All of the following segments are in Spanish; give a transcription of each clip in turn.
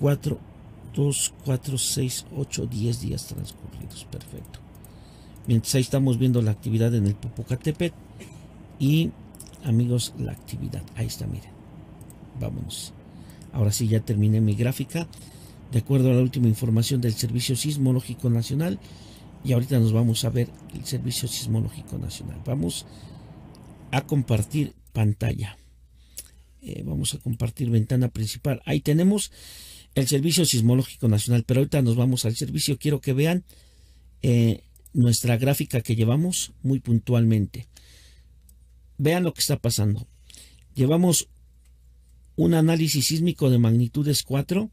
4, 2, 4, 6, 8, 10 días transcurridos. Perfecto. Mientras ahí estamos viendo la actividad en el Popocatépetl y amigos la actividad. Ahí está, miren. Vámonos. Ahora sí ya terminé mi gráfica. De acuerdo a la última información del Servicio Sismológico Nacional. Y ahorita nos vamos a ver el Servicio Sismológico Nacional. Vamos a compartir pantalla. Eh, vamos a compartir ventana principal. Ahí tenemos el Servicio Sismológico Nacional. Pero ahorita nos vamos al servicio. Quiero que vean eh, nuestra gráfica que llevamos muy puntualmente. Vean lo que está pasando. Llevamos un análisis sísmico de magnitudes 4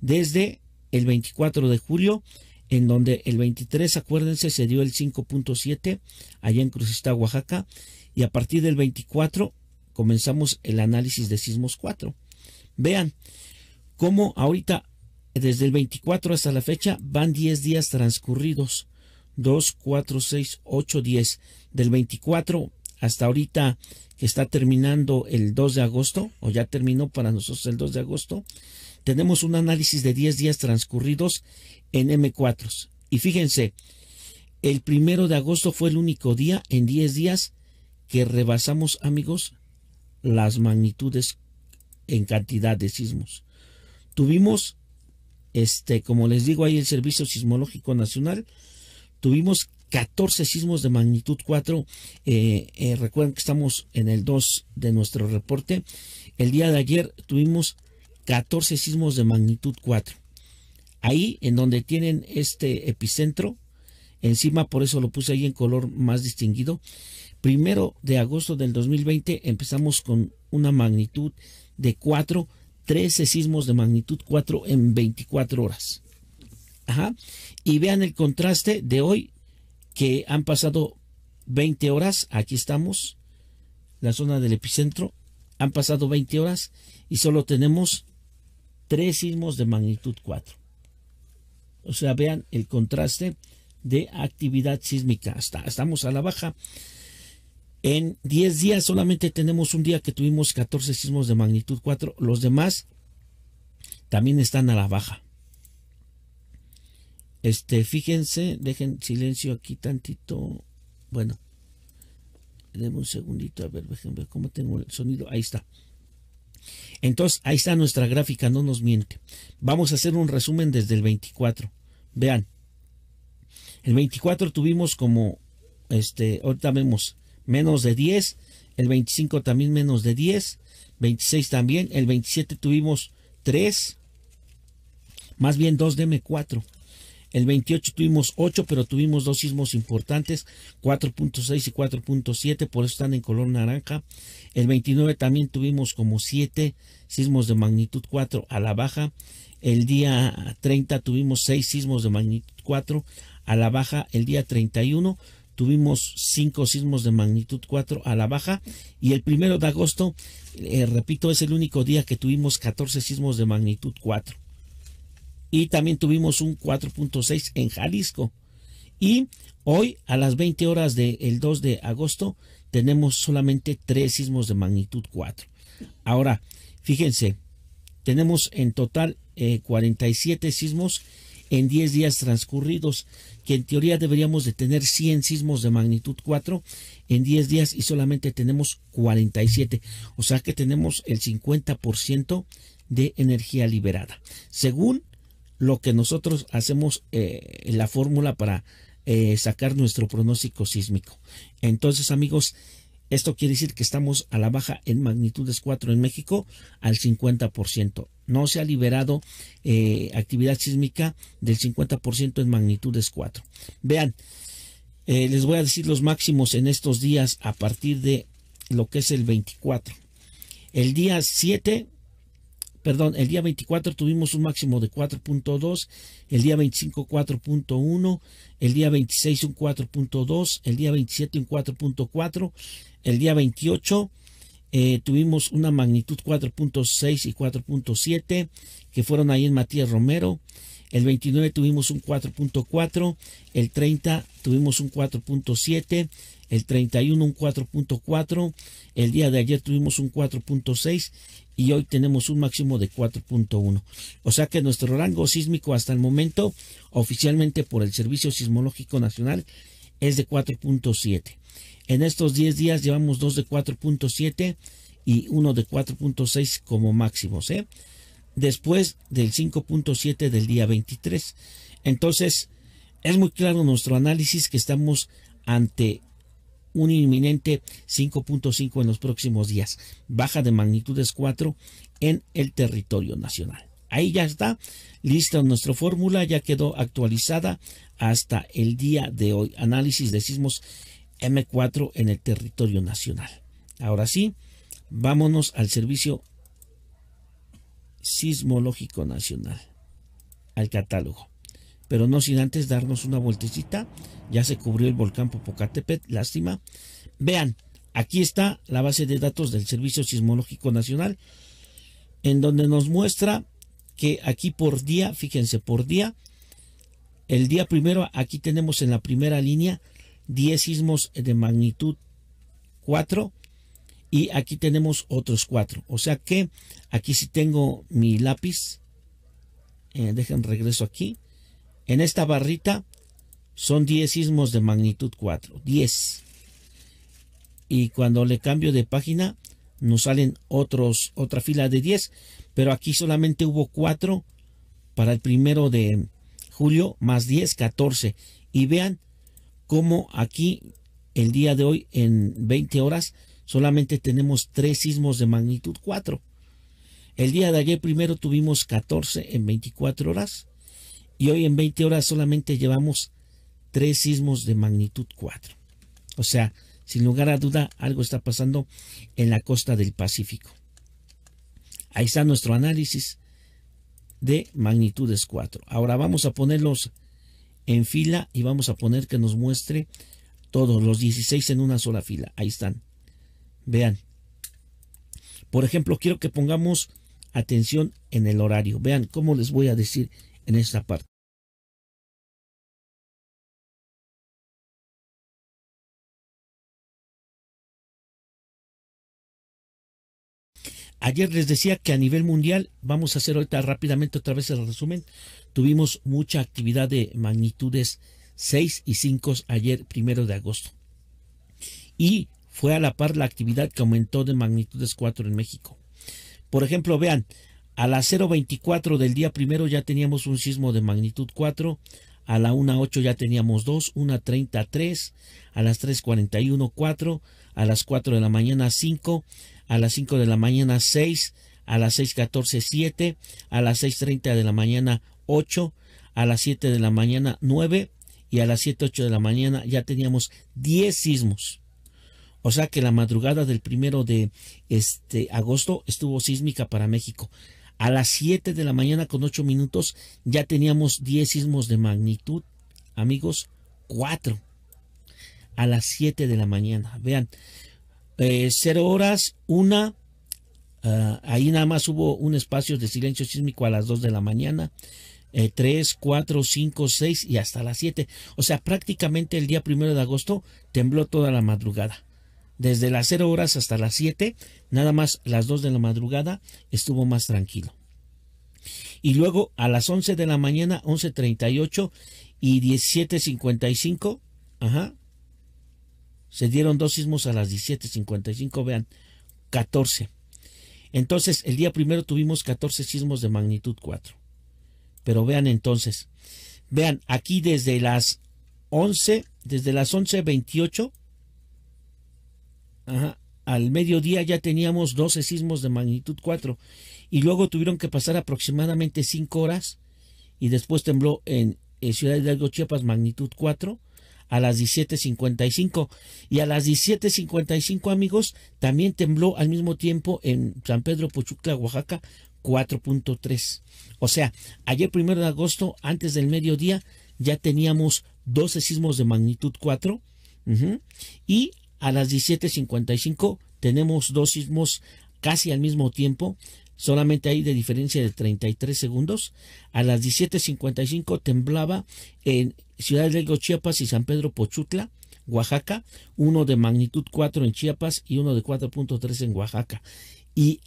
desde el 24 de julio, en donde el 23, acuérdense, se dio el 5.7 allá en Cruzista, Oaxaca, y a partir del 24 comenzamos el análisis de sismos 4. Vean, cómo ahorita, desde el 24 hasta la fecha, van 10 días transcurridos. 2, 4, 6, 8, 10. Del 24 hasta ahorita que está terminando el 2 de agosto, o ya terminó para nosotros el 2 de agosto, tenemos un análisis de 10 días transcurridos en M4. Y fíjense, el primero de agosto fue el único día en 10 días que rebasamos, amigos, las magnitudes en cantidad de sismos tuvimos, este, como les digo, ahí el Servicio Sismológico Nacional, tuvimos 14 sismos de magnitud 4. Eh, eh, recuerden que estamos en el 2 de nuestro reporte. El día de ayer tuvimos 14 sismos de magnitud 4. Ahí en donde tienen este epicentro, encima, por eso lo puse ahí en color más distinguido. Primero de agosto del 2020 empezamos con una magnitud de 4 13 sismos de magnitud 4 en 24 horas. Ajá. Y vean el contraste de hoy, que han pasado 20 horas, aquí estamos, la zona del epicentro, han pasado 20 horas y solo tenemos 3 sismos de magnitud 4. O sea, vean el contraste de actividad sísmica. estamos a la baja. En 10 días solamente tenemos un día que tuvimos 14 sismos de magnitud 4. Los demás también están a la baja. Este, fíjense, dejen silencio aquí tantito. Bueno, denme un segundito, a ver, déjenme ver cómo tengo el sonido. Ahí está. Entonces, ahí está nuestra gráfica, no nos miente. Vamos a hacer un resumen desde el 24. Vean, el 24 tuvimos como, este, ahorita vemos menos de 10, el 25 también menos de 10, 26 también, el 27 tuvimos 3, más bien 2 m 4 El 28 tuvimos 8, pero tuvimos dos sismos importantes, 4.6 y 4.7, por eso están en color naranja. El 29 también tuvimos como 7 sismos de magnitud 4 a la baja. El día 30 tuvimos 6 sismos de magnitud 4 a la baja. El día 31 tuvimos cinco sismos de magnitud 4 a la baja y el primero de agosto, eh, repito, es el único día que tuvimos 14 sismos de magnitud 4. Y también tuvimos un 4.6 en Jalisco. Y hoy a las 20 horas del 2 de agosto tenemos solamente 3 sismos de magnitud 4. Ahora, fíjense, tenemos en total 47 eh, sismos en 10 días transcurridos, que en teoría deberíamos de tener 100 sismos de magnitud 4 en 10 días y solamente tenemos 47, o sea que tenemos el 50% de energía liberada, según lo que nosotros hacemos eh, en la fórmula para eh, sacar nuestro pronóstico sísmico. Entonces amigos, esto quiere decir que estamos a la baja en magnitudes 4 en México al 50%. No se ha liberado eh, actividad sísmica del 50% en magnitudes 4. Vean, eh, les voy a decir los máximos en estos días a partir de lo que es el 24. El día 7 perdón, el día 24 tuvimos un máximo de 4.2, el día 25 4.1, el día 26 un 4.2, el día 27 un 4.4, el día 28 eh, tuvimos una magnitud 4.6 y 4.7 que fueron ahí en Matías Romero. El 29 tuvimos un 4.4, el 30 tuvimos un 4.7, el 31 un 4.4, el día de ayer tuvimos un 4.6 y hoy tenemos un máximo de 4.1. O sea que nuestro rango sísmico hasta el momento, oficialmente por el Servicio Sismológico Nacional, es de 4.7. En estos 10 días llevamos dos de 4.7 y uno de 4.6 como máximos, ¿eh? después del 5.7 del día 23. Entonces, es muy claro nuestro análisis que estamos ante un inminente 5.5 en los próximos días, baja de magnitudes 4 en el territorio nacional. Ahí ya está lista nuestra fórmula, ya quedó actualizada hasta el día de hoy. Análisis de sismos M4 en el territorio nacional. Ahora sí, vámonos al Servicio Sismológico Nacional, al catálogo pero no sin antes darnos una vueltecita. Ya se cubrió el volcán Popocatépetl, lástima. Vean, aquí está la base de datos del Servicio Sismológico Nacional, en donde nos muestra que aquí por día, fíjense, por día, el día primero, aquí tenemos en la primera línea 10 sismos de magnitud 4 y aquí tenemos otros 4. O sea que aquí sí tengo mi lápiz. Eh, dejen regreso aquí en esta barrita son 10 sismos de magnitud 4, 10. Y cuando le cambio de página, nos salen otros, otra fila de 10, pero aquí solamente hubo 4 para el primero de julio, más 10, 14. Y vean cómo aquí, el día de hoy, en 20 horas, solamente tenemos 3 sismos de magnitud 4. El día de ayer primero tuvimos 14 en 24 horas y hoy en 20 horas solamente llevamos tres sismos de magnitud 4. O sea, sin lugar a duda, algo está pasando en la costa del Pacífico. Ahí está nuestro análisis de magnitudes 4. Ahora vamos a ponerlos en fila y vamos a poner que nos muestre todos los 16 en una sola fila. Ahí están. Vean. Por ejemplo, quiero que pongamos atención en el horario. Vean cómo les voy a decir en esta parte. Ayer les decía que a nivel mundial, vamos a hacer ahorita rápidamente otra vez el resumen, tuvimos mucha actividad de magnitudes 6 y 5 ayer, primero de agosto. Y fue a la par la actividad que aumentó de magnitudes 4 en México. Por ejemplo, vean, a las 0.24 del día primero ya teníamos un sismo de magnitud 4, a la 1-8 ya teníamos 2, 1.30 3, a las 3.41 4, a las 4 de la mañana 5, a las 5 de la mañana 6, a las 6.14 7, a las 6.30 de la mañana 8, a las 7 de la mañana 9 y a las 7, 8 de la mañana ya teníamos 10 sismos. O sea que la madrugada del primero de este agosto estuvo sísmica para México. A las 7 de la mañana con 8 minutos ya teníamos 10 sismos de magnitud, amigos, 4. A las 7 de la mañana, vean, 0 eh, horas, 1, ah, ahí nada más hubo un espacio de silencio sísmico a las 2 de la mañana. 3, 4, 5, 6 y hasta las 7. O sea, prácticamente el día 1 de agosto tembló toda la madrugada desde las 0 horas hasta las 7, nada más las 2 de la madrugada estuvo más tranquilo. Y luego a las 11 de la mañana, 11.38 y 17.55, ajá, se dieron dos sismos a las 17.55, vean, 14. Entonces, el día primero tuvimos 14 sismos de magnitud 4. Pero vean entonces, vean, aquí desde las 11, desde las 11.28 al mediodía ya teníamos 12 sismos de magnitud 4 y luego tuvieron que pasar aproximadamente 5 horas y después tembló en, en Ciudad Hidalgo, Chiapas, magnitud 4 a las 17.55. Y a las 17.55, amigos, también tembló al mismo tiempo en San Pedro Pochucla, Oaxaca, 4.3. O sea, ayer primero de agosto, antes del mediodía, ya teníamos 12 sismos de magnitud 4. y a las 17.55 tenemos dos sismos casi al mismo tiempo, solamente hay de diferencia de 33 segundos. A las 17.55 temblaba en Ciudad de Chiapas y San Pedro Pochutla, Oaxaca, uno de magnitud 4 en Chiapas y uno de 4.3 en Oaxaca. Y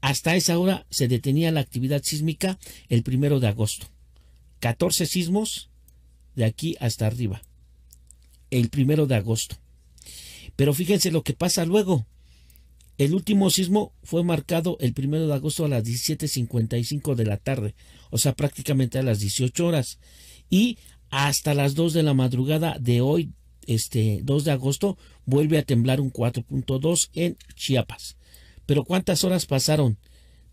hasta esa hora se detenía la actividad sísmica el primero de agosto. 14 sismos de aquí hasta arriba. El primero de agosto. Pero fíjense lo que pasa luego. El último sismo fue marcado el 1 de agosto a las 17.55 de la tarde, o sea, prácticamente a las 18 horas. Y hasta las 2 de la madrugada de hoy, este 2 de agosto, vuelve a temblar un 4.2 en Chiapas. Pero ¿cuántas horas pasaron?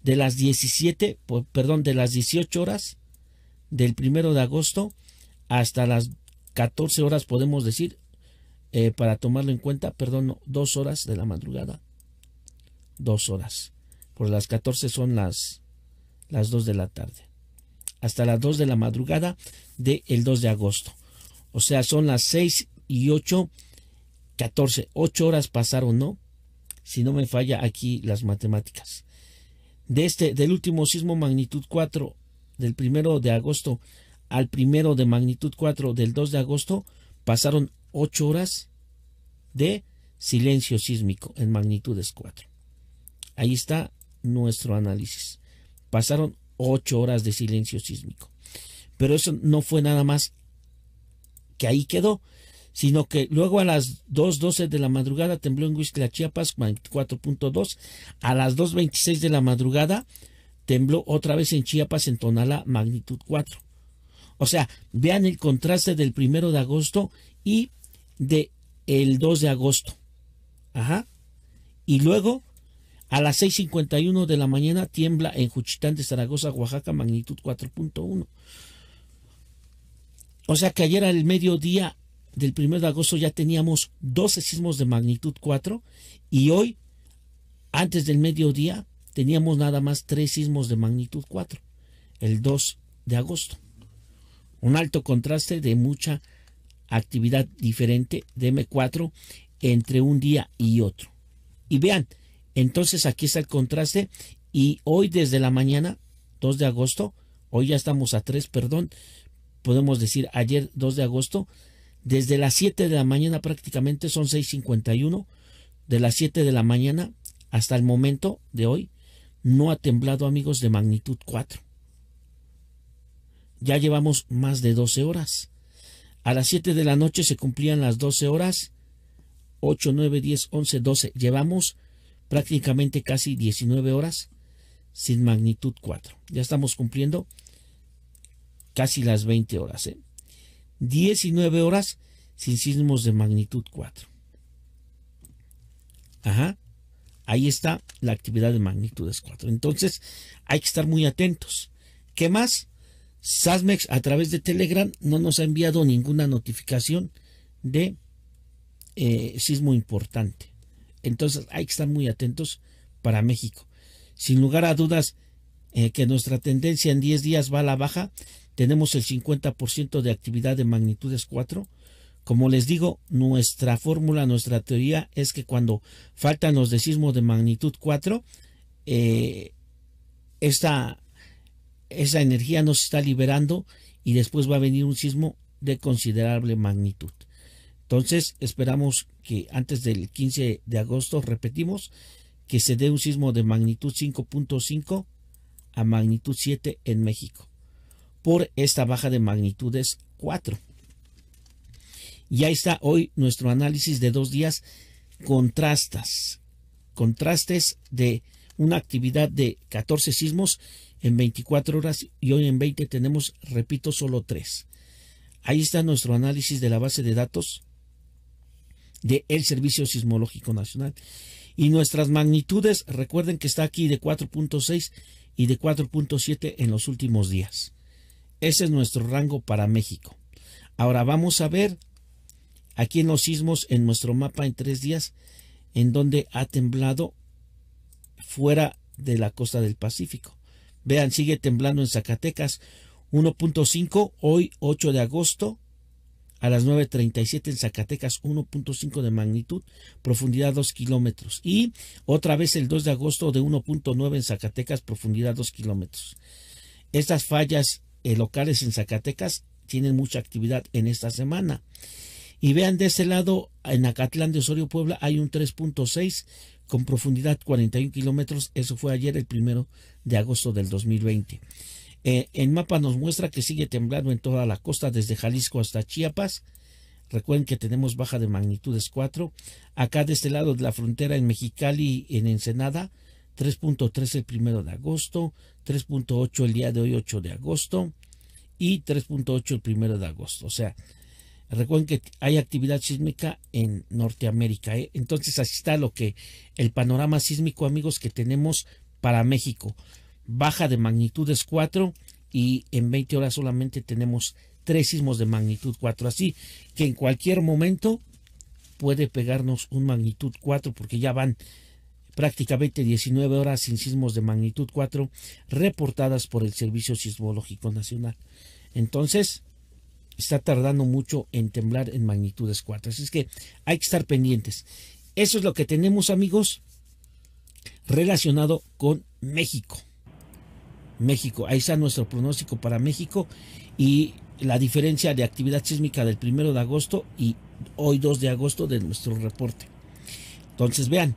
De las 17, perdón, de las 18 horas del 1 de agosto hasta las 14 horas, podemos decir, eh, para tomarlo en cuenta, perdón, dos horas de la madrugada. Dos horas. Por las 14 son las, las 2 de la tarde. Hasta las 2 de la madrugada del 2 de agosto. O sea, son las 6 y 8, 14. 8 horas pasaron, ¿no? Si no me falla aquí las matemáticas. De este, del último sismo magnitud 4 del primero de agosto al primero de magnitud 4 del 2 de agosto pasaron 8 horas de silencio sísmico en magnitudes 4. Ahí está nuestro análisis. Pasaron 8 horas de silencio sísmico. Pero eso no fue nada más que ahí quedó, sino que luego a las 2.12 de la madrugada tembló en la Chiapas, 4.2. A las 2.26 de la madrugada tembló otra vez en Chiapas, en Tonala, magnitud 4. O sea, vean el contraste del primero de agosto y de el 2 de agosto. Ajá. Y luego, a las 6.51 de la mañana, tiembla en Juchitán de Zaragoza, Oaxaca, magnitud 4.1. O sea que ayer al mediodía del 1 de agosto ya teníamos 12 sismos de magnitud 4 y hoy, antes del mediodía, teníamos nada más 3 sismos de magnitud 4, el 2 de agosto. Un alto contraste de mucha actividad diferente de M4 entre un día y otro. Y vean, entonces aquí está el contraste y hoy desde la mañana, 2 de agosto, hoy ya estamos a 3, perdón, podemos decir ayer 2 de agosto, desde las 7 de la mañana prácticamente son 6.51, de las 7 de la mañana hasta el momento de hoy, no ha temblado amigos de magnitud 4. Ya llevamos más de 12 horas. A las 7 de la noche se cumplían las 12 horas. 8, 9, 10, 11, 12. Llevamos prácticamente casi 19 horas sin magnitud 4. Ya estamos cumpliendo casi las 20 horas. ¿eh? 19 horas sin sismos de magnitud 4. Ajá. Ahí está la actividad de magnitudes 4. Entonces hay que estar muy atentos. ¿Qué más? Sasmex a través de Telegram no nos ha enviado ninguna notificación de eh, sismo importante. Entonces hay que estar muy atentos para México. Sin lugar a dudas eh, que nuestra tendencia en 10 días va a la baja. Tenemos el 50% de actividad de magnitudes 4. Como les digo, nuestra fórmula, nuestra teoría es que cuando faltan los de sismo de magnitud 4, eh, esta esa energía nos está liberando y después va a venir un sismo de considerable magnitud. Entonces esperamos que antes del 15 de agosto, repetimos, que se dé un sismo de magnitud 5.5 a magnitud 7 en México, por esta baja de magnitudes 4. Y ahí está hoy nuestro análisis de dos días, contrastas, contrastes de una actividad de 14 sismos en 24 horas y hoy en 20 tenemos, repito, solo 3. Ahí está nuestro análisis de la base de datos del el Servicio Sismológico Nacional. Y nuestras magnitudes, recuerden que está aquí de 4.6 y de 4.7 en los últimos días. Ese es nuestro rango para México. Ahora vamos a ver aquí en los sismos en nuestro mapa en tres días en donde ha temblado fuera de la costa del Pacífico. Vean, sigue temblando en Zacatecas 1.5, hoy 8 de agosto a las 9.37 en Zacatecas 1.5 de magnitud, profundidad 2 kilómetros. Y otra vez el 2 de agosto de 1.9 en Zacatecas, profundidad 2 kilómetros. Estas fallas eh, locales en Zacatecas tienen mucha actividad en esta semana. Y vean de ese lado, en Acatlán de Osorio, Puebla, hay un 3.6 con profundidad 41 kilómetros. Eso fue ayer, el primero de agosto del 2020. el eh, mapa nos muestra que sigue temblando en toda la costa, desde Jalisco hasta Chiapas. Recuerden que tenemos baja de magnitudes 4. Acá de este lado de la frontera, en Mexicali, en Ensenada, 3.3 el primero de agosto, 3.8 el día de hoy, 8 de agosto, y 3.8 el primero de agosto. O sea, Recuerden que hay actividad sísmica en Norteamérica. ¿eh? Entonces, así está lo que el panorama sísmico, amigos, que tenemos para México. Baja de magnitudes 4 y en 20 horas solamente tenemos tres sismos de magnitud 4. Así que en cualquier momento puede pegarnos un magnitud 4 porque ya van prácticamente 19 horas sin sismos de magnitud 4 reportadas por el Servicio Sismológico Nacional. Entonces, está tardando mucho en temblar en magnitudes 4. Así es que hay que estar pendientes. Eso es lo que tenemos amigos relacionado con México. México, ahí está nuestro pronóstico para México y la diferencia de actividad sísmica del 1 de agosto y hoy 2 de agosto de nuestro reporte. Entonces vean,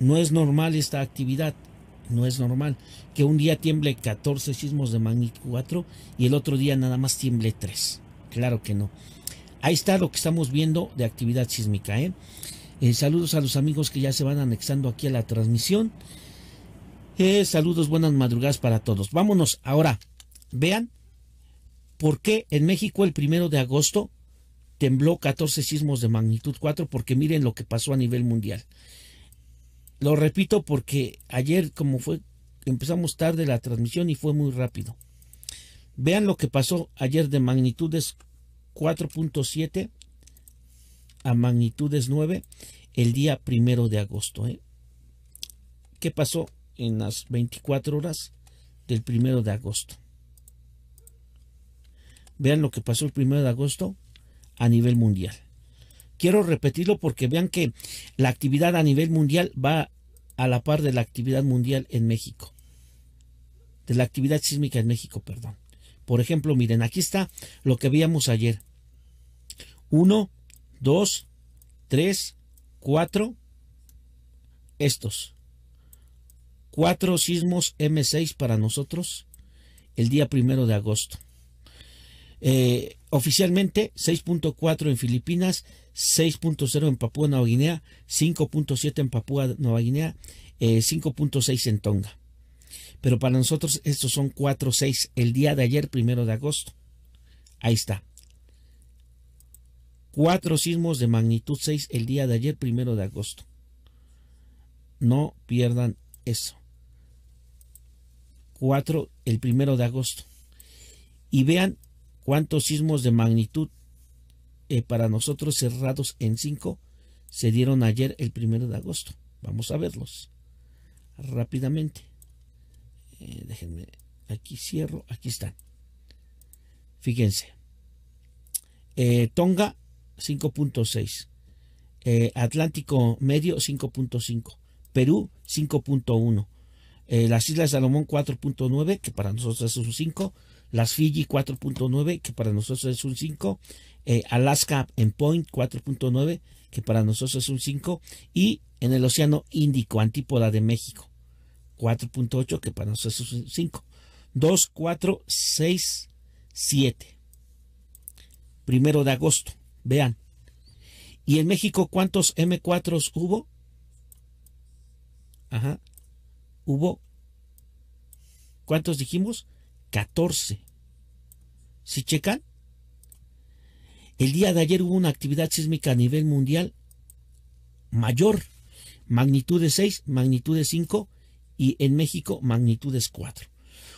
no es normal esta actividad, no es normal que un día tiemble 14 sismos de magnitud 4 y el otro día nada más tiemble 3 claro que no. Ahí está lo que estamos viendo de actividad sísmica. ¿eh? ¿eh? saludos a los amigos que ya se van anexando aquí a la transmisión. Eh, saludos, buenas madrugadas para todos. Vámonos ahora. Vean por qué en México el primero de agosto tembló 14 sismos de magnitud 4, porque miren lo que pasó a nivel mundial. Lo repito porque ayer, como fue, empezamos tarde la transmisión y fue muy rápido. Vean lo que pasó ayer de magnitudes 4.7 a magnitudes 9 el día primero de agosto. ¿eh? ¿Qué pasó en las 24 horas del primero de agosto? Vean lo que pasó el primero de agosto a nivel mundial. Quiero repetirlo porque vean que la actividad a nivel mundial va a la par de la actividad mundial en México. De la actividad sísmica en México, perdón. Por ejemplo, miren, aquí está lo que veíamos ayer. 1, 2, 3, 4, estos. Cuatro sismos M6 para nosotros el día primero de agosto. Eh, oficialmente 6.4 en Filipinas, 6.0 en Papúa Nueva Guinea, 5.7 en Papúa Nueva Guinea, 5.6 eh, en Tonga. Pero para nosotros estos son 4 6 el día de ayer, primero de agosto. Ahí está. Cuatro sismos de magnitud 6 el día de ayer, primero de agosto. No pierdan eso. 4 el primero de agosto. Y vean cuántos sismos de magnitud eh, para nosotros cerrados en 5 se dieron ayer el primero de agosto. Vamos a verlos rápidamente. Eh, déjenme, aquí cierro, aquí está. Fíjense. Eh, Tonga 5.6. Eh, Atlántico Medio 5.5. Perú 5.1. las Islas Salomón 4.9, que para nosotros es un 5. Las Fiji 4.9, que para nosotros es un 5. Alaska en Point 4.9, que para nosotros es un 5. Y en el Océano Índico, Antípoda de México, 4.8, que para nosotros es 5. 2, 4, 6, 7. Primero de agosto. Vean. ¿Y en México cuántos m 4 hubo? Ajá. Hubo. ¿Cuántos dijimos? 14. Si checan, el día de ayer hubo una actividad sísmica a nivel mundial mayor, magnitud de 6, magnitud de 5, y en México magnitudes 4.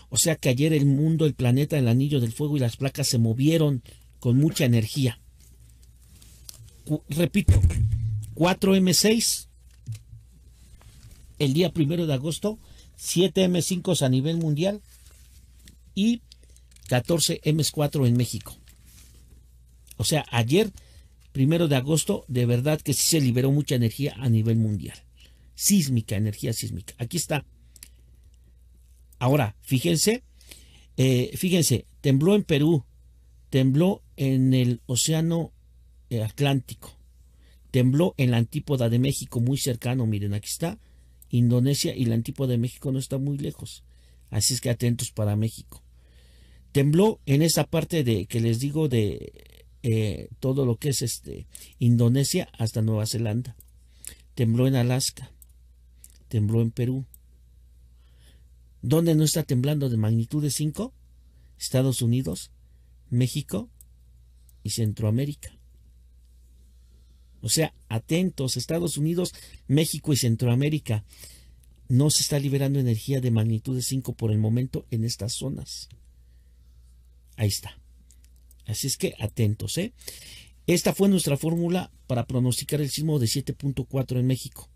O sea que ayer el mundo, el planeta, el anillo del fuego y las placas se movieron con mucha energía. repito, 4M6 el día primero de agosto, 7M5 a nivel mundial y 14M4 en México. O sea, ayer primero de agosto, de verdad que sí se liberó mucha energía a nivel mundial sísmica, energía sísmica. Aquí está. Ahora, fíjense, eh, fíjense, tembló en Perú, tembló en el Océano eh, Atlántico, tembló en la antípoda de México, muy cercano, miren, aquí está Indonesia y la antípoda de México no está muy lejos. Así es que atentos para México. Tembló en esa parte de que les digo de eh, todo lo que es este Indonesia hasta Nueva Zelanda. Tembló en Alaska tembló en Perú. ¿Dónde no está temblando de magnitud de 5? Estados Unidos, México y Centroamérica. O sea, atentos, Estados Unidos, México y Centroamérica. No se está liberando energía de magnitud de 5 por el momento en estas zonas. Ahí está. Así es que atentos, ¿eh? Esta fue nuestra fórmula para pronosticar el sismo de 7.4 en México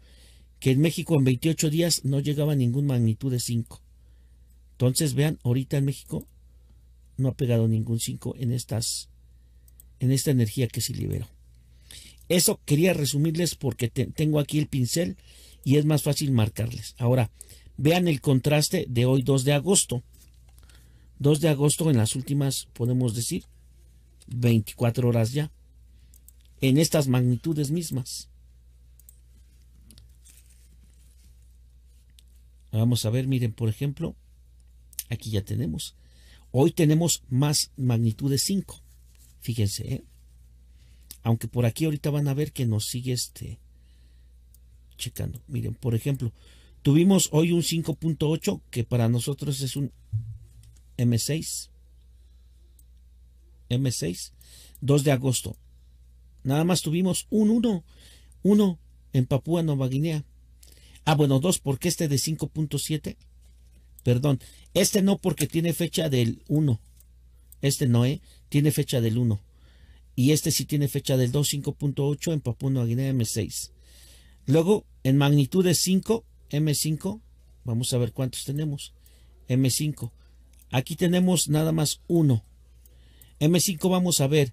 que en México en 28 días no llegaba ningún ninguna magnitud de 5. Entonces, vean, ahorita en México no ha pegado ningún 5 en estas en esta energía que se liberó. Eso quería resumirles porque tengo aquí el pincel y es más fácil marcarles. Ahora, vean el contraste de hoy 2 de agosto. 2 de agosto en las últimas, podemos decir, 24 horas ya. En estas magnitudes mismas. Vamos a ver, miren, por ejemplo, aquí ya tenemos. Hoy tenemos más magnitud de 5. Fíjense, ¿eh? aunque por aquí ahorita van a ver que nos sigue este checando. Miren, por ejemplo, tuvimos hoy un 5.8 que para nosotros es un M6. M6, 2 de agosto. Nada más tuvimos un 1, 1 en Papúa Nueva Guinea. Ah, bueno, dos, porque este de 5.7, perdón, este no porque tiene fecha del 1. Este no, ¿eh? Tiene fecha del 1. Y este sí tiene fecha del 2, 5.8 en Papua Nueva Guinea M6. Luego, en magnitud de 5, M5, vamos a ver cuántos tenemos. M5. Aquí tenemos nada más 1. M5 vamos a ver.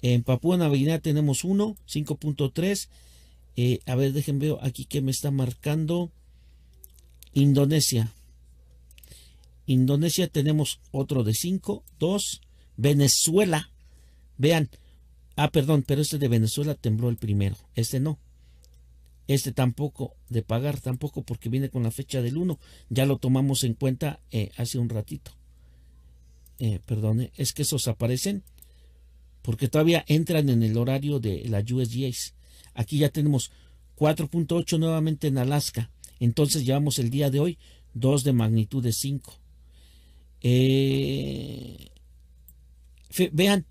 En Papua Nueva Guinea tenemos 1, 5.3. Eh, a ver, déjenme ver aquí que me está marcando Indonesia. Indonesia tenemos otro de 5, 2. Venezuela. Vean. Ah, perdón, pero este de Venezuela tembló el primero. Este no. Este tampoco, de pagar tampoco, porque viene con la fecha del 1. Ya lo tomamos en cuenta eh, hace un ratito. Eh, perdone, es que esos aparecen porque todavía entran en el horario de la USGS. Aquí ya tenemos 4.8 nuevamente en Alaska. Entonces llevamos el día de hoy 2 de magnitud de 5. Eh, vean,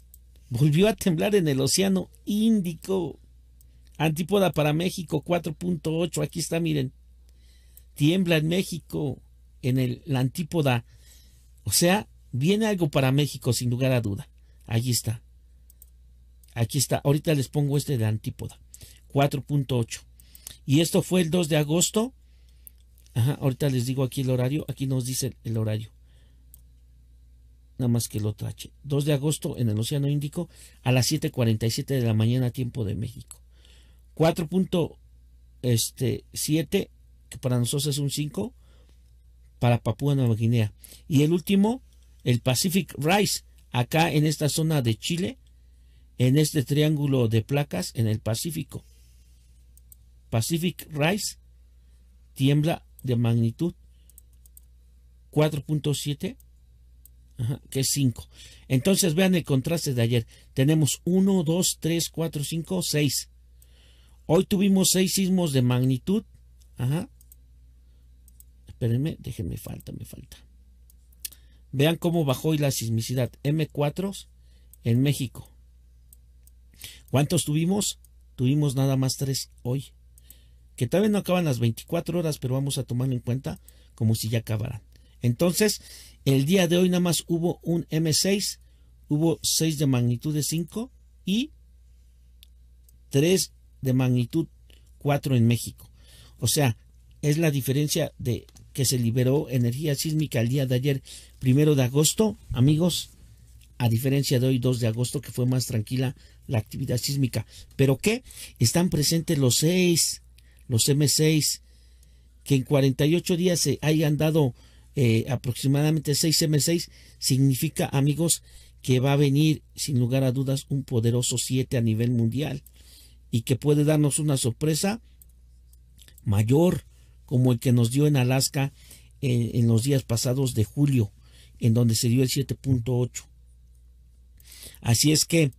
volvió a temblar en el Océano Índico. Antípoda para México 4.8. Aquí está, miren. Tiembla en México, en el, la antípoda. O sea, viene algo para México, sin lugar a duda. Allí está. Aquí está. Ahorita les pongo este de antípoda. 4.8. Y esto fue el 2 de agosto. ahorita les digo aquí el horario. Aquí nos dice el horario. Nada más que lo trache. 2 de agosto en el Océano Índico a las 7.47 de la mañana, tiempo de México. 4.7, este, que para nosotros es un 5, para Papúa Nueva Guinea. Y el último, el Pacific Rise, acá en esta zona de Chile, en este triángulo de placas en el Pacífico. Pacific Rise tiembla de magnitud 4.7, que es 5. Entonces vean el contraste de ayer. Tenemos 1, 2, 3, 4, 5, 6. Hoy tuvimos 6 sismos de magnitud. Ajá. Espérenme, déjenme falta, me falta. Vean cómo bajó hoy la sismicidad. M4 en México. ¿Cuántos tuvimos? Tuvimos nada más 3 hoy que todavía no acaban las 24 horas, pero vamos a tomarlo en cuenta como si ya acabaran. Entonces, el día de hoy nada más hubo un M6, hubo 6 de magnitud de 5 y 3 de magnitud 4 en México. O sea, es la diferencia de que se liberó energía sísmica el día de ayer, primero de agosto, amigos, a diferencia de hoy, 2 de agosto, que fue más tranquila la actividad sísmica. ¿Pero qué? Están presentes los 6 los M6, que en 48 días se hayan dado eh, aproximadamente 6 M6, significa, amigos, que va a venir, sin lugar a dudas, un poderoso 7 a nivel mundial y que puede darnos una sorpresa mayor como el que nos dio en Alaska en, eh, en los días pasados de julio, en donde se dio el 7.8. Así es que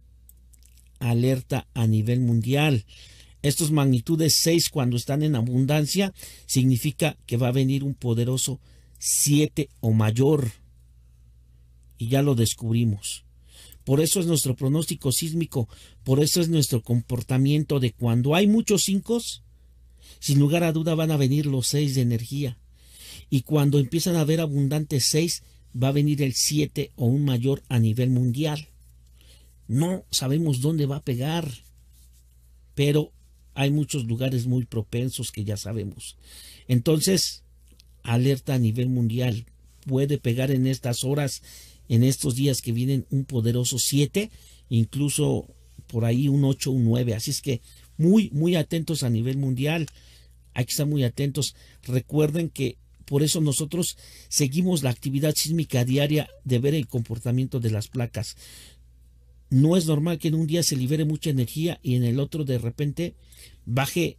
alerta a nivel mundial. Estos magnitudes 6 cuando están en abundancia significa que va a venir un poderoso 7 o mayor. Y ya lo descubrimos. Por eso es nuestro pronóstico sísmico, por eso es nuestro comportamiento de cuando hay muchos 5, sin lugar a duda van a venir los 6 de energía. Y cuando empiezan a haber abundantes 6, va a venir el 7 o un mayor a nivel mundial. No sabemos dónde va a pegar, pero hay muchos lugares muy propensos que ya sabemos. Entonces, alerta a nivel mundial. Puede pegar en estas horas, en estos días que vienen, un poderoso 7, incluso por ahí un 8, un 9. Así es que muy, muy atentos a nivel mundial. Hay que estar muy atentos. Recuerden que por eso nosotros seguimos la actividad sísmica diaria de ver el comportamiento de las placas no es normal que en un día se libere mucha energía y en el otro de repente baje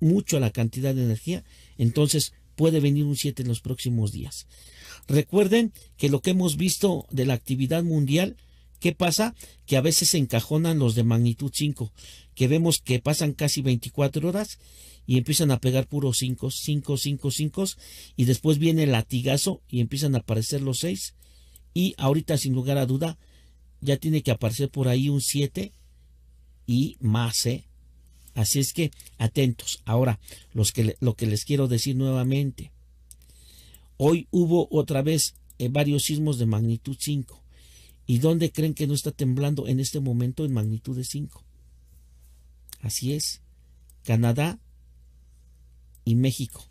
mucho la cantidad de energía. Entonces puede venir un 7 en los próximos días. Recuerden que lo que hemos visto de la actividad mundial, ¿qué pasa? Que a veces se encajonan los de magnitud 5, que vemos que pasan casi 24 horas y empiezan a pegar puros 5, 5, 5, 5 y después viene el latigazo y empiezan a aparecer los 6 y ahorita sin lugar a duda ya tiene que aparecer por ahí un 7 y más, ¿eh? Así es que atentos. Ahora, los que, lo que les quiero decir nuevamente. Hoy hubo otra vez eh, varios sismos de magnitud 5. ¿Y dónde creen que no está temblando en este momento en magnitud de 5? Así es. Canadá y México.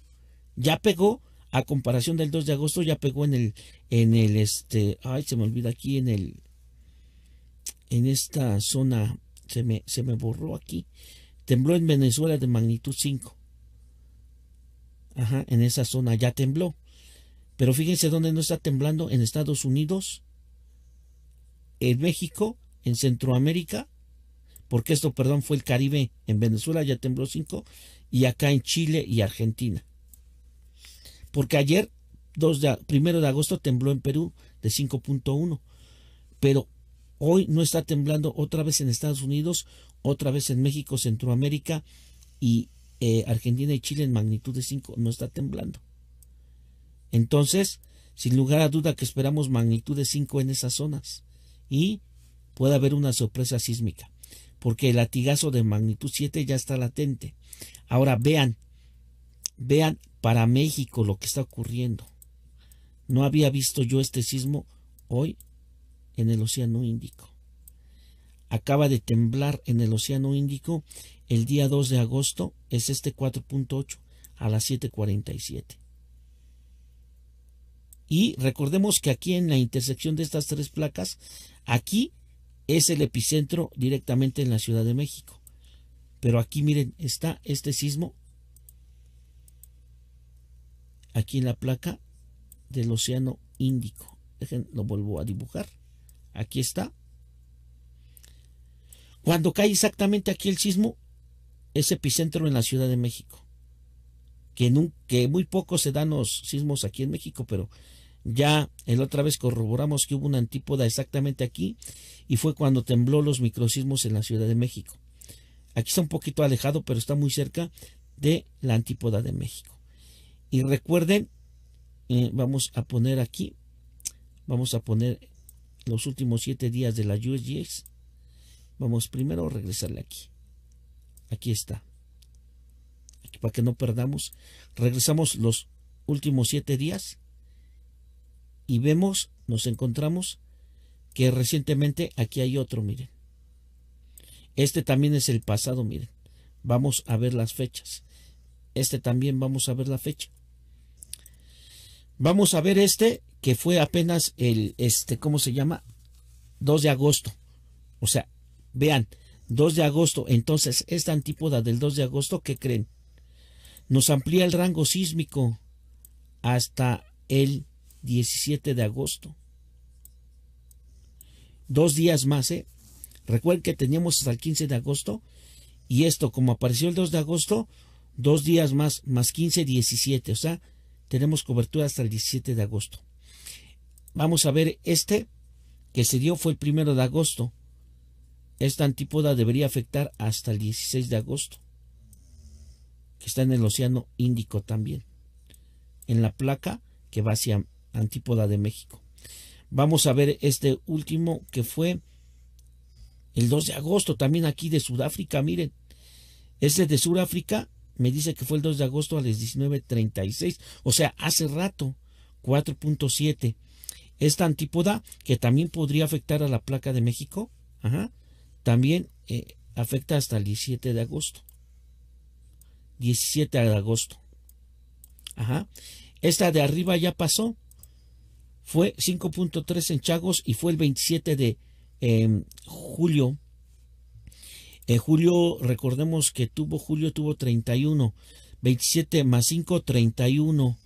Ya pegó, a comparación del 2 de agosto, ya pegó en el, en el, este, ay, se me olvida aquí, en el, en esta zona, se me, borró aquí, tembló en Venezuela de magnitud 5. Ajá, en esa zona ya tembló. Pero fíjense dónde no está temblando, en Estados Unidos, en México, en Centroamérica, porque esto, perdón, fue el Caribe, en Venezuela ya tembló 5, y acá en Chile y Argentina. Porque ayer, 2 de, primero de agosto, tembló en Perú de 5.1, pero Hoy no está temblando otra vez en Estados Unidos, otra vez en México, Centroamérica y eh, Argentina y Chile en magnitud de 5 no está temblando. Entonces, sin lugar a duda que esperamos magnitud de 5 en esas zonas y puede haber una sorpresa sísmica, porque el latigazo de magnitud 7 ya está latente. Ahora vean, vean para México lo que está ocurriendo. No había visto yo este sismo hoy en el Océano Índico. Acaba de temblar en el Océano Índico el día 2 de agosto, es este 4.8 a las 7.47. Y recordemos que aquí en la intersección de estas tres placas, aquí es el epicentro directamente en la Ciudad de México. Pero aquí miren, está este sismo aquí en la placa del Océano Índico. Dejen, lo vuelvo a dibujar. Aquí está. Cuando cae exactamente aquí el sismo, es epicentro en la Ciudad de México. Que, muy pocos se dan los sismos aquí en México, pero ya la otra vez corroboramos que hubo una antípoda exactamente aquí y fue cuando tembló los microsismos en la Ciudad de México. Aquí está un poquito alejado, pero está muy cerca de la antípoda de México. Y recuerden, eh, vamos a poner aquí, vamos a poner los últimos siete días de la USGS. Vamos primero a regresarle aquí. Aquí está. Aquí para que no perdamos. Regresamos los últimos siete días. Y vemos, nos encontramos que recientemente aquí hay otro, miren. Este también es el pasado, miren. Vamos a ver las fechas. Este también vamos a ver la fecha. Vamos a ver este que fue apenas el, este, ¿cómo se llama? 2 de agosto. O sea, vean, 2 de agosto. Entonces, esta antípoda del 2 de agosto, ¿qué creen? Nos amplía el rango sísmico hasta el 17 de agosto. Dos días más, ¿eh? Recuerden que teníamos hasta el 15 de agosto. Y esto, como apareció el 2 de agosto, dos días más, más 15, 17. O sea, tenemos cobertura hasta el 17 de agosto. Vamos a ver, este que se dio fue el primero de agosto. Esta antípoda debería afectar hasta el 16 de agosto, que está en el Océano Índico también, en la placa que va hacia antípoda de México. Vamos a ver este último que fue el 2 de agosto, también aquí de Sudáfrica, miren. Este de Sudáfrica me dice que fue el 2 de agosto a las 19.36, o sea, hace rato, 4.7 esta antípoda que también podría afectar a la placa de México, ajá, también eh, afecta hasta el 17 de agosto. 17 de agosto. Ajá. Esta de arriba ya pasó. Fue 5.3 en Chagos y fue el 27 de em, julio. En eh, julio, recordemos que tuvo julio, tuvo 31. 27 más 5, 31.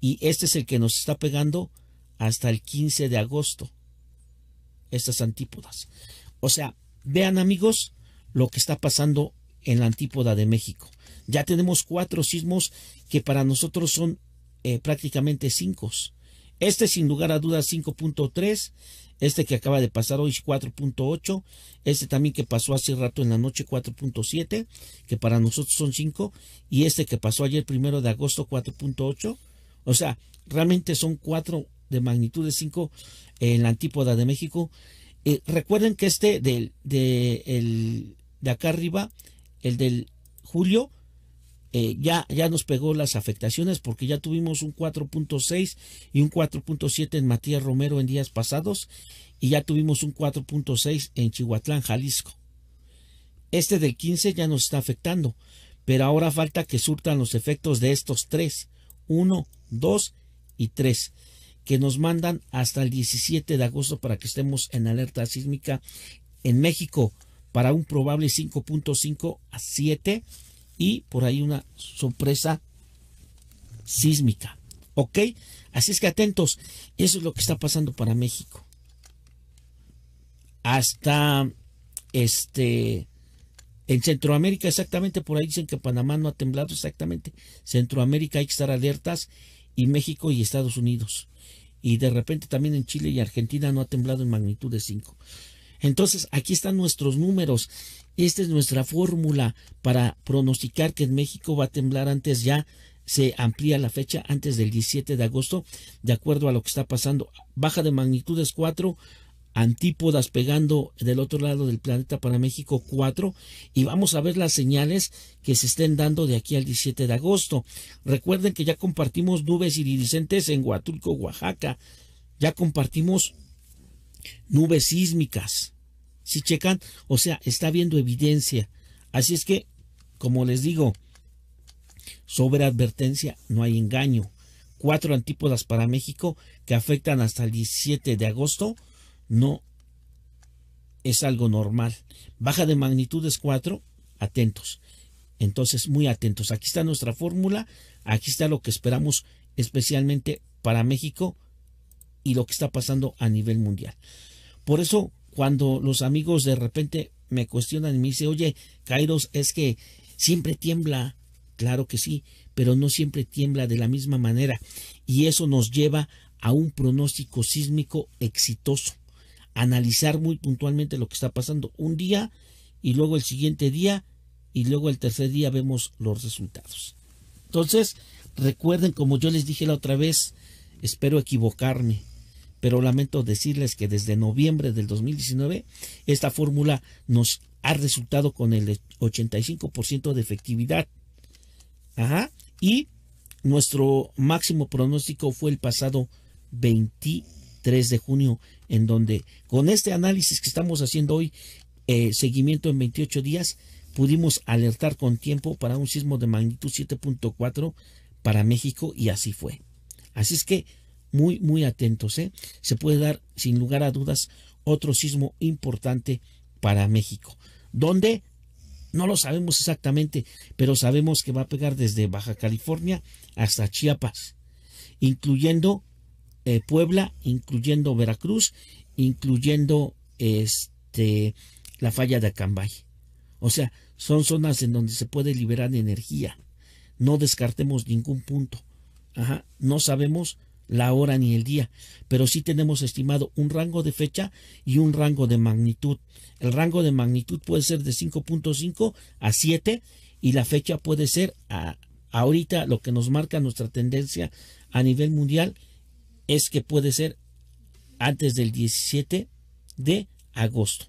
Y este es el que nos está pegando hasta el 15 de agosto. Estas antípodas. O sea, vean amigos lo que está pasando en la antípoda de México. Ya tenemos cuatro sismos que para nosotros son eh, prácticamente cinco. Este sin lugar a dudas 5.3, este que acaba de pasar hoy 4.8, este también que pasó hace rato en la noche 4.7, que para nosotros son 5, y este que pasó ayer primero de agosto 4.8. O sea, realmente son cuatro de magnitud de 5 en la antípoda de México. Eh, recuerden que este del, de, de acá arriba, el del julio, eh, ya, ya nos pegó las afectaciones porque ya tuvimos un 4.6 y un 4.7 en Matías Romero en días pasados y ya tuvimos un 4.6 en Chihuatlán, Jalisco. Este del 15 ya nos está afectando, pero ahora falta que surtan los efectos de estos tres, 1, 2 y 3 que nos mandan hasta el 17 de agosto para que estemos en alerta sísmica en México para un probable 5.5 a 7 y por ahí una sorpresa sísmica. ¿Ok? Así es que atentos, eso es lo que está pasando para México. Hasta este en Centroamérica, exactamente, por ahí dicen que Panamá no ha temblado, exactamente. Centroamérica hay que estar alertas y México y Estados Unidos y de repente también en Chile y Argentina no ha temblado en magnitud de 5. Entonces, aquí están nuestros números. Esta es nuestra fórmula para pronosticar que en México va a temblar antes ya. Se amplía la fecha antes del 17 de agosto, de acuerdo a lo que está pasando. Baja de magnitudes 4, antípodas pegando del otro lado del planeta para México 4 y vamos a ver las señales que se estén dando de aquí al 17 de agosto. Recuerden que ya compartimos nubes iridiscentes en Huatulco, Oaxaca. Ya compartimos nubes sísmicas. Si checan, o sea, está viendo evidencia. Así es que, como les digo, sobre advertencia no hay engaño. Cuatro antípodas para México que afectan hasta el 17 de agosto no es algo normal. Baja de magnitudes 4, atentos. Entonces, muy atentos. Aquí está nuestra fórmula, aquí está lo que esperamos especialmente para México y lo que está pasando a nivel mundial. Por eso, cuando los amigos de repente me cuestionan y me dicen, oye, Kairos, es que siempre tiembla. Claro que sí, pero no siempre tiembla de la misma manera. Y eso nos lleva a un pronóstico sísmico exitoso analizar muy puntualmente lo que está pasando un día y luego el siguiente día y luego el tercer día vemos los resultados. Entonces, recuerden, como yo les dije la otra vez, espero equivocarme, pero lamento decirles que desde noviembre del 2019 esta fórmula nos ha resultado con el 85% de efectividad. Ajá. Y nuestro máximo pronóstico fue el pasado 20 3 de junio, en donde con este análisis que estamos haciendo hoy, eh, seguimiento en 28 días, pudimos alertar con tiempo para un sismo de magnitud 7.4 para México y así fue. Así es que muy, muy atentos. ¿eh? Se puede dar, sin lugar a dudas, otro sismo importante para México. ¿Dónde? No lo sabemos exactamente, pero sabemos que va a pegar desde Baja California hasta Chiapas, incluyendo eh, Puebla, incluyendo Veracruz, incluyendo este, la falla de Acambay. O sea, son zonas en donde se puede liberar energía. No descartemos ningún punto. No sabemos la hora ni el día, pero sí tenemos estimado un rango de fecha y un rango de magnitud. El rango de magnitud puede ser de 5.5 a 7 y la fecha puede ser a, ahorita lo que nos marca nuestra tendencia a nivel mundial es que puede ser antes del 17 de agosto.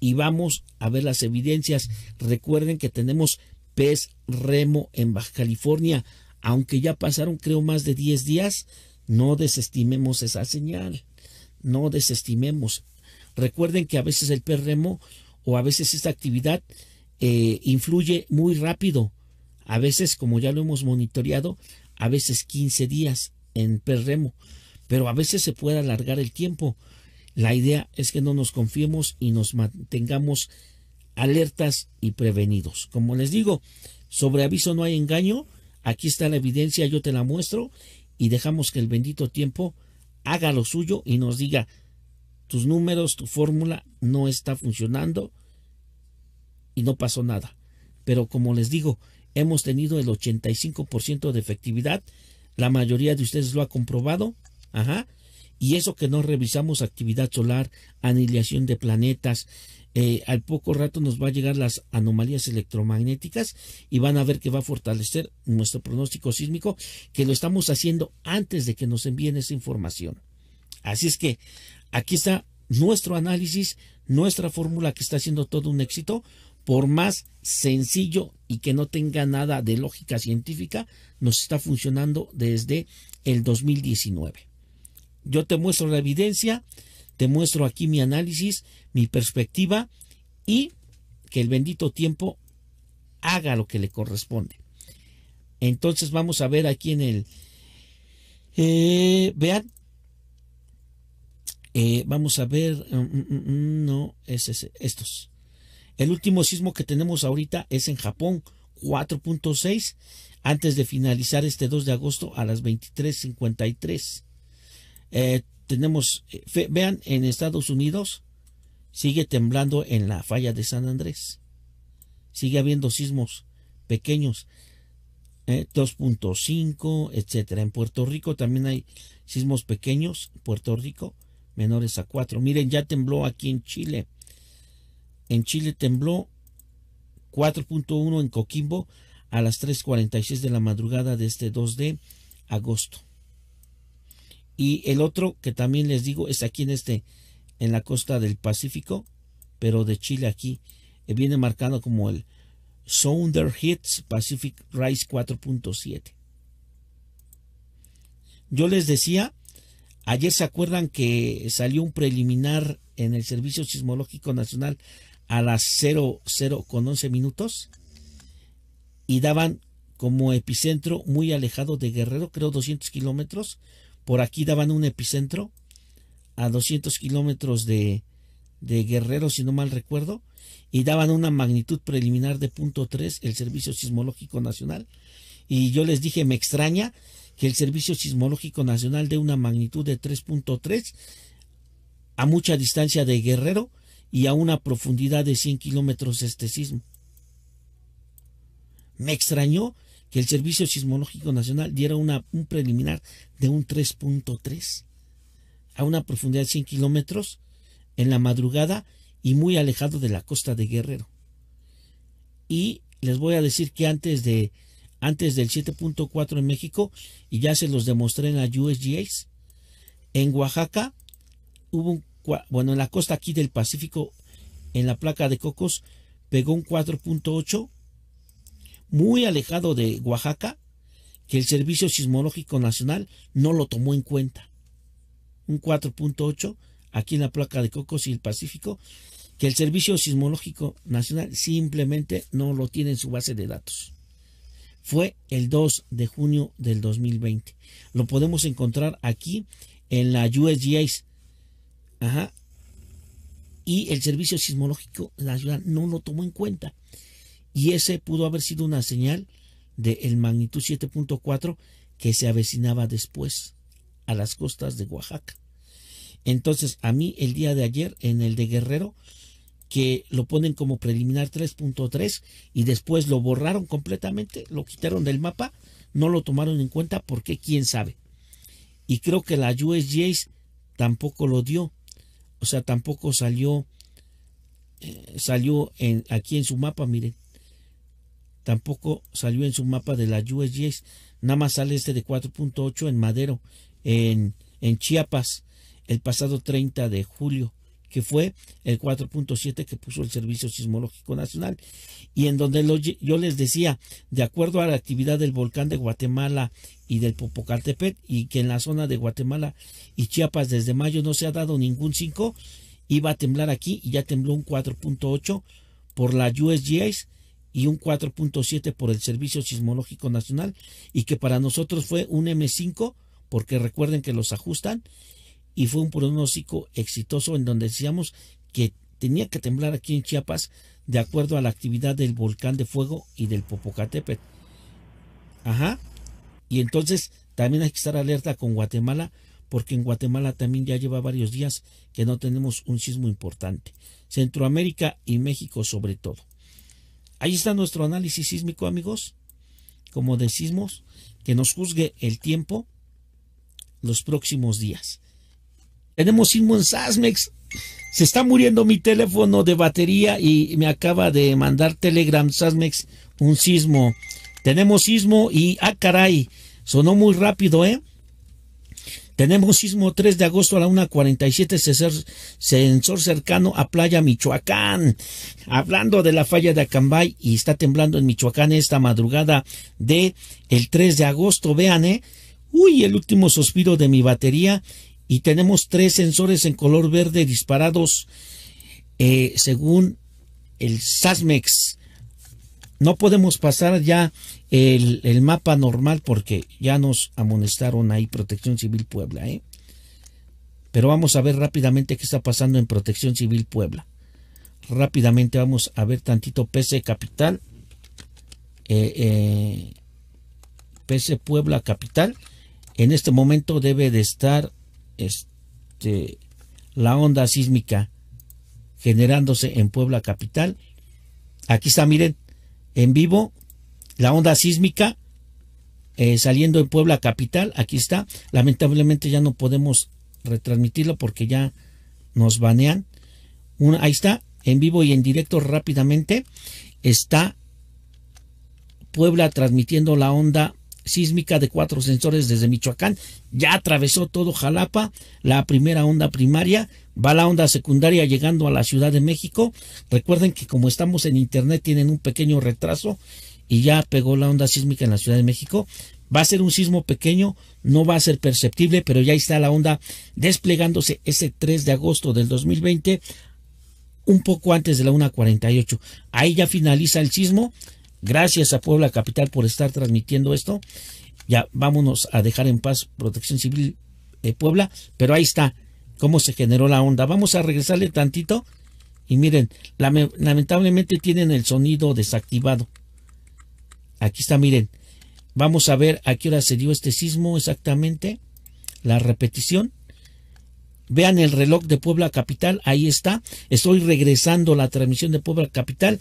Y vamos a ver las evidencias. Recuerden que tenemos pez remo en Baja California. Aunque ya pasaron creo más de 10 días, no desestimemos esa señal. No desestimemos. Recuerden que a veces el pez remo o a veces esta actividad eh, influye muy rápido. A veces, como ya lo hemos monitoreado, a veces 15 días, en perremo, pero a veces se puede alargar el tiempo. La idea es que no nos confiemos y nos mantengamos alertas y prevenidos. Como les digo, sobre aviso no hay engaño, aquí está la evidencia, yo te la muestro y dejamos que el bendito tiempo haga lo suyo y nos diga, tus números, tu fórmula no está funcionando y no pasó nada. Pero como les digo, hemos tenido el 85% de efectividad la mayoría de ustedes lo ha comprobado. Ajá. Y eso que no revisamos actividad solar, aniquilación de planetas, eh, al poco rato nos va a llegar las anomalías electromagnéticas y van a ver que va a fortalecer nuestro pronóstico sísmico, que lo estamos haciendo antes de que nos envíen esa información. Así es que aquí está nuestro análisis, nuestra fórmula que está haciendo todo un éxito, por más sencillo y que no tenga nada de lógica científica, nos está funcionando desde el 2019. Yo te muestro la evidencia, te muestro aquí mi análisis, mi perspectiva y que el bendito tiempo haga lo que le corresponde. Entonces vamos a ver aquí en el... Eh, vean. Eh, vamos a ver... Mm, mm, mm, no, es estos. El último sismo que tenemos ahorita es en Japón, 4.6, antes de finalizar este 2 de agosto a las 23.53. Eh, tenemos, eh, vean, en Estados Unidos sigue temblando en la falla de San Andrés. Sigue habiendo sismos pequeños, 2.5, eh, etcétera. En Puerto Rico también hay sismos pequeños, Puerto Rico, menores a 4. Miren, ya tembló aquí en Chile en Chile tembló 4.1 en Coquimbo a las 3.46 de la madrugada de este 2 de agosto. Y el otro que también les digo es aquí en este, en la costa del Pacífico, pero de Chile aquí, eh, viene marcado como el Sounder Hits Pacific Rise 4.7. Yo les decía, ayer se acuerdan que salió un preliminar en el Servicio Sismológico Nacional a las 00 con 11 minutos y daban como epicentro muy alejado de Guerrero, creo 200 kilómetros. Por aquí daban un epicentro a 200 kilómetros de, de Guerrero, si no mal recuerdo, y daban una magnitud preliminar de punto 3 el Servicio Sismológico Nacional. Y yo les dije, me extraña que el Servicio Sismológico Nacional dé una magnitud de 3.3 a mucha distancia de Guerrero, y a una profundidad de 100 kilómetros este sismo. Me extrañó que el Servicio Sismológico Nacional diera un preliminar de un 3.3 a una profundidad de 100 kilómetros en la madrugada y muy alejado de la costa de Guerrero. Y les voy a decir que antes de antes del 7.4 en México y ya se los demostré en la USGS, en Oaxaca hubo un bueno, en la costa aquí del Pacífico, en la placa de Cocos, pegó un 4.8, muy alejado de Oaxaca, que el Servicio Sismológico Nacional no lo tomó en cuenta. Un 4.8 aquí en la placa de Cocos y el Pacífico, que el Servicio Sismológico Nacional simplemente no lo tiene en su base de datos. Fue el 2 de junio del 2020. Lo podemos encontrar aquí en la USGS, Ajá. Y el servicio sismológico la ciudad no lo tomó en cuenta. Y ese pudo haber sido una señal de el magnitud 7.4 que se avecinaba después a las costas de Oaxaca. Entonces, a mí el día de ayer en el de Guerrero, que lo ponen como preliminar 3.3 y después lo borraron completamente, lo quitaron del mapa, no lo tomaron en cuenta porque quién sabe. Y creo que la USGS tampoco lo dio. O sea, tampoco salió, eh, salió en, aquí en su mapa, miren. Tampoco salió en su mapa de la USGS. Nada más sale este de 4.8 en Madero, en, en Chiapas, el pasado 30 de julio que fue el 4.7 que puso el Servicio Sismológico Nacional, y en donde yo les decía, de acuerdo a la actividad del volcán de Guatemala y del Popocatépetl y que en la zona de Guatemala y Chiapas desde mayo no se ha dado ningún 5, iba a temblar aquí y ya tembló un 4.8 por la USGS y un 4.7 por el Servicio Sismológico Nacional, y que para nosotros fue un M5, porque recuerden que los ajustan, y fue un pronóstico exitoso en donde decíamos que tenía que temblar aquí en Chiapas de acuerdo a la actividad del volcán de fuego y del Popocatépetl. Ajá. Y entonces también hay que estar alerta con Guatemala porque en Guatemala también ya lleva varios días que no tenemos un sismo importante. Centroamérica y México sobre todo. Ahí está nuestro análisis sísmico, amigos, como de sismos, que nos juzgue el tiempo los próximos días. Tenemos sismo en Sasmex. Se está muriendo mi teléfono de batería y me acaba de mandar Telegram Sasmex un sismo. Tenemos sismo y, ah, caray, sonó muy rápido, ¿eh? Tenemos sismo 3 de agosto a la 1.47, sensor cercano a Playa Michoacán. Hablando de la falla de Acambay y está temblando en Michoacán esta madrugada de el 3 de agosto, vean, ¿eh? Uy, el último suspiro de mi batería y tenemos tres sensores en color verde disparados eh, según el SASMEX. No podemos pasar ya el, mapa normal porque ya nos amonestaron ahí Protección Civil Puebla. ¿eh? Pero vamos a ver rápidamente qué está pasando en Protección Civil Puebla. Rápidamente vamos a ver tantito PC Capital. Eh, eh PC Puebla Capital. En este momento debe de estar este, la onda sísmica generándose en Puebla Capital. Aquí está, miren, en vivo, la onda sísmica eh, saliendo en Puebla Capital. Aquí está. Lamentablemente ya no podemos retransmitirlo porque ya nos banean. ahí está, en vivo y en directo rápidamente. Está Puebla transmitiendo la onda sísmica de cuatro sensores desde Michoacán. Ya atravesó todo Jalapa, la primera onda primaria, va la onda secundaria llegando a la Ciudad de México. Recuerden que como estamos en Internet tienen un pequeño retraso y ya pegó la onda sísmica en la Ciudad de México. Va a ser un sismo pequeño, no va a ser perceptible, pero ya está la onda desplegándose ese 3 de agosto del 2020, un poco antes de la 1.48. Ahí ya finaliza el sismo, Gracias a Puebla Capital por estar transmitiendo esto. Ya vámonos a dejar en paz Protección Civil de eh, Puebla, pero ahí está cómo se generó la onda. Vamos a regresarle tantito y miren, lamentablemente tienen el sonido desactivado. Aquí está, miren. Vamos a ver a qué hora se dio este sismo exactamente. La repetición. Vean el reloj de Puebla Capital, ahí está. Estoy regresando la transmisión de Puebla Capital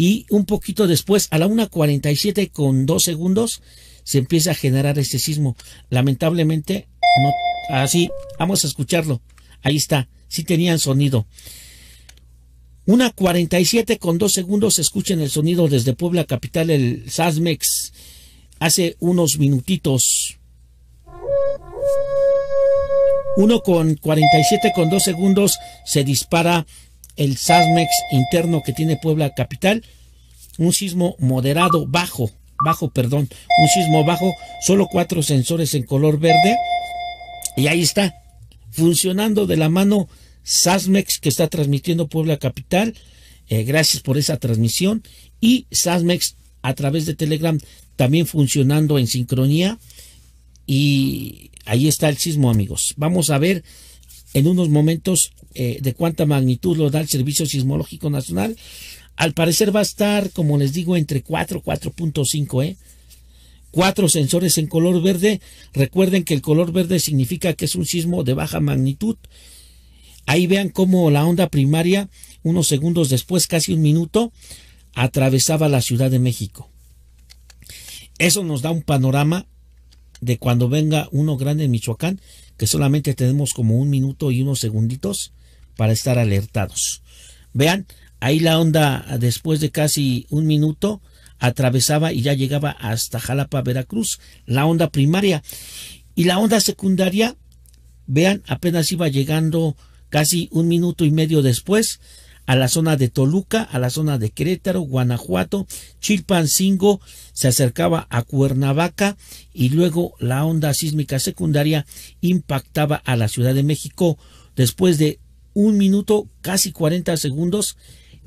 y un poquito después, a la 1.47 con 2 segundos, se empieza a generar este sismo. Lamentablemente, no, así, ah, vamos a escucharlo. Ahí está, sí tenían sonido. 1.47 con 2 segundos, escuchen el sonido desde Puebla Capital, el SASMEX, hace unos minutitos. 1.47 con 2 segundos se dispara el SASMEX interno que tiene Puebla Capital, un sismo moderado bajo, bajo, perdón, un sismo bajo, solo cuatro sensores en color verde, y ahí está, funcionando de la mano SASMEX que está transmitiendo Puebla Capital, eh, gracias por esa transmisión, y SASMEX a través de Telegram también funcionando en sincronía, y ahí está el sismo amigos. Vamos a ver en unos momentos eh, de cuánta magnitud lo da el Servicio Sismológico Nacional. Al parecer va a estar, como les digo, entre 4, 4.5, ¿eh? Cuatro sensores en color verde. Recuerden que el color verde significa que es un sismo de baja magnitud. Ahí vean cómo la onda primaria, unos segundos después, casi un minuto, atravesaba la Ciudad de México. Eso nos da un panorama de cuando venga uno grande en Michoacán, que solamente tenemos como un minuto y unos segunditos para estar alertados. Vean, ahí la onda después de casi un minuto atravesaba y ya llegaba hasta Jalapa, Veracruz, la onda primaria. Y la onda secundaria, vean, apenas iba llegando casi un minuto y medio después a la zona de Toluca, a la zona de Querétaro, Guanajuato, Chilpancingo, se acercaba a Cuernavaca y luego la onda sísmica secundaria impactaba a la Ciudad de México después de un minuto, casi 40 segundos,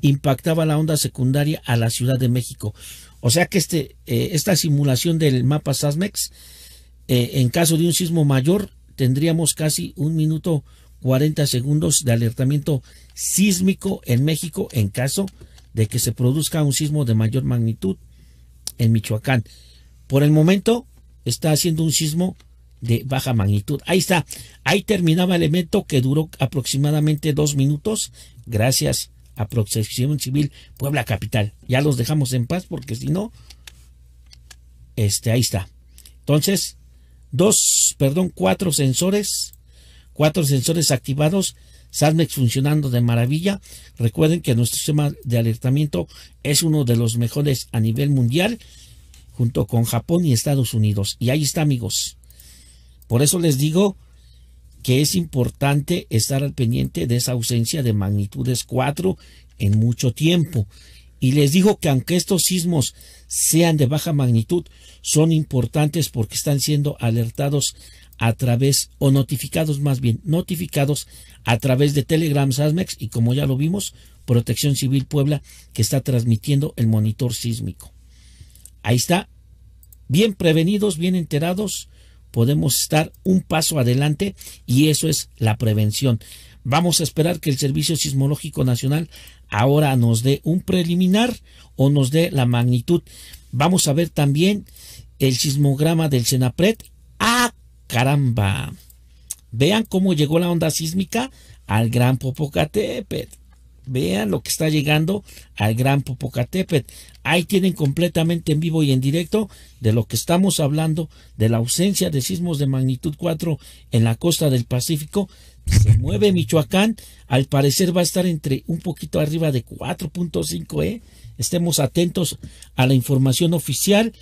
impactaba la onda secundaria a la Ciudad de México. O sea que este, eh, esta simulación del mapa SASMEX, eh, en caso de un sismo mayor, tendríamos casi un minuto 40 segundos de alertamiento sísmico en México en caso de que se produzca un sismo de mayor magnitud en Michoacán. Por el momento está haciendo un sismo de baja magnitud. Ahí está. Ahí terminaba el evento que duró aproximadamente dos minutos. Gracias a Protección Civil Puebla Capital. Ya los dejamos en paz porque si no, este, ahí está. Entonces, dos, perdón, cuatro sensores, cuatro sensores activados, SASMEX funcionando de maravilla. Recuerden que nuestro sistema de alertamiento es uno de los mejores a nivel mundial, junto con Japón y Estados Unidos. Y ahí está, amigos. Por eso les digo que es importante estar al pendiente de esa ausencia de magnitudes 4 en mucho tiempo. Y les digo que aunque estos sismos sean de baja magnitud, son importantes porque están siendo alertados a través, o notificados más bien, notificados a través de Telegram SASMEX y como ya lo vimos, Protección Civil Puebla, que está transmitiendo el monitor sísmico. Ahí está. Bien prevenidos, bien enterados podemos estar un paso adelante y eso es la prevención. Vamos a esperar que el Servicio Sismológico Nacional ahora nos dé un preliminar o nos dé la magnitud. Vamos a ver también el sismograma del senapret ¡Ah, caramba! Vean cómo llegó la onda sísmica al Gran Popocatépetl. Vean lo que está llegando al Gran Popocatépetl. Ahí tienen completamente en vivo y en directo de lo que estamos hablando, de la ausencia de sismos de magnitud 4 en la costa del Pacífico. Se mueve Michoacán, al parecer va a estar entre un poquito arriba de 4.5, ¿eh? Estemos atentos a la información oficial.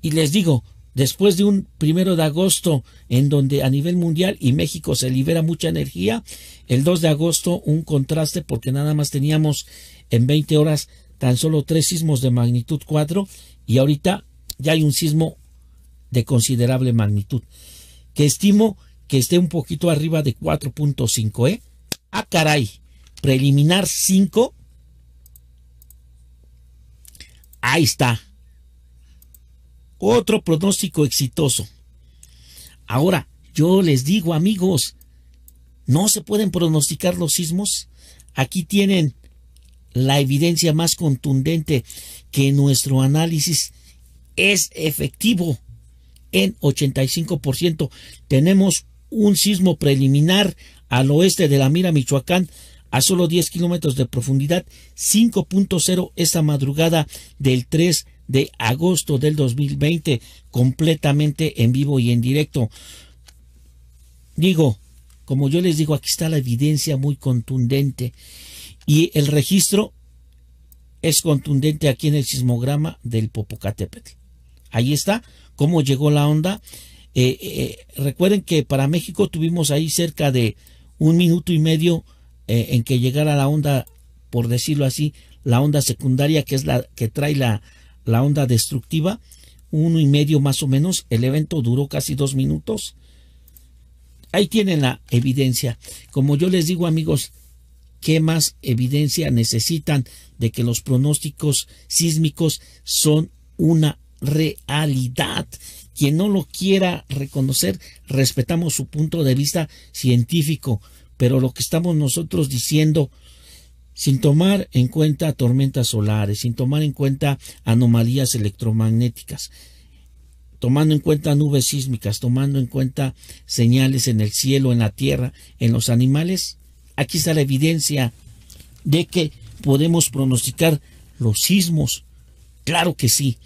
Y les digo, después de un primero de agosto en donde a nivel mundial y México se libera mucha energía, el 2 de agosto un contraste porque nada más teníamos en 20 horas tan solo tres sismos de magnitud 4 y ahorita ya hay un sismo de considerable magnitud que estimo que esté un poquito arriba de 4.5, ¿eh? Ah, caray, preliminar 5. Ahí está. Otro pronóstico exitoso. Ahora, yo les digo, amigos, no se pueden pronosticar los sismos. Aquí tienen la evidencia más contundente que nuestro análisis es efectivo en 85%. Tenemos un sismo preliminar al oeste de la Mira, Michoacán, a solo 10 kilómetros de profundidad, 5.0 esta madrugada del 3 de agosto del 2020, completamente en vivo y en directo. Digo, como yo les digo, aquí está la evidencia muy contundente y el registro es contundente aquí en el sismograma del Popocatépetl. Ahí está cómo llegó la onda. Eh, eh, recuerden que para México tuvimos ahí cerca de un minuto y medio eh, en que llegara la onda, por decirlo así, la onda secundaria que es la que trae la, la onda destructiva, uno y medio más o menos. El evento duró casi dos minutos. Ahí tienen la evidencia. Como yo les digo, amigos, ¿qué más evidencia necesitan de que los pronósticos sísmicos son una realidad? Quien no lo quiera reconocer, respetamos su punto de vista científico, pero lo que estamos nosotros diciendo sin tomar en cuenta tormentas solares, sin tomar en cuenta anomalías electromagnéticas, tomando en cuenta nubes sísmicas, tomando en cuenta señales en el cielo, en la tierra, en los animales. Aquí está la evidencia de que podemos pronosticar los sismos. Claro que sí.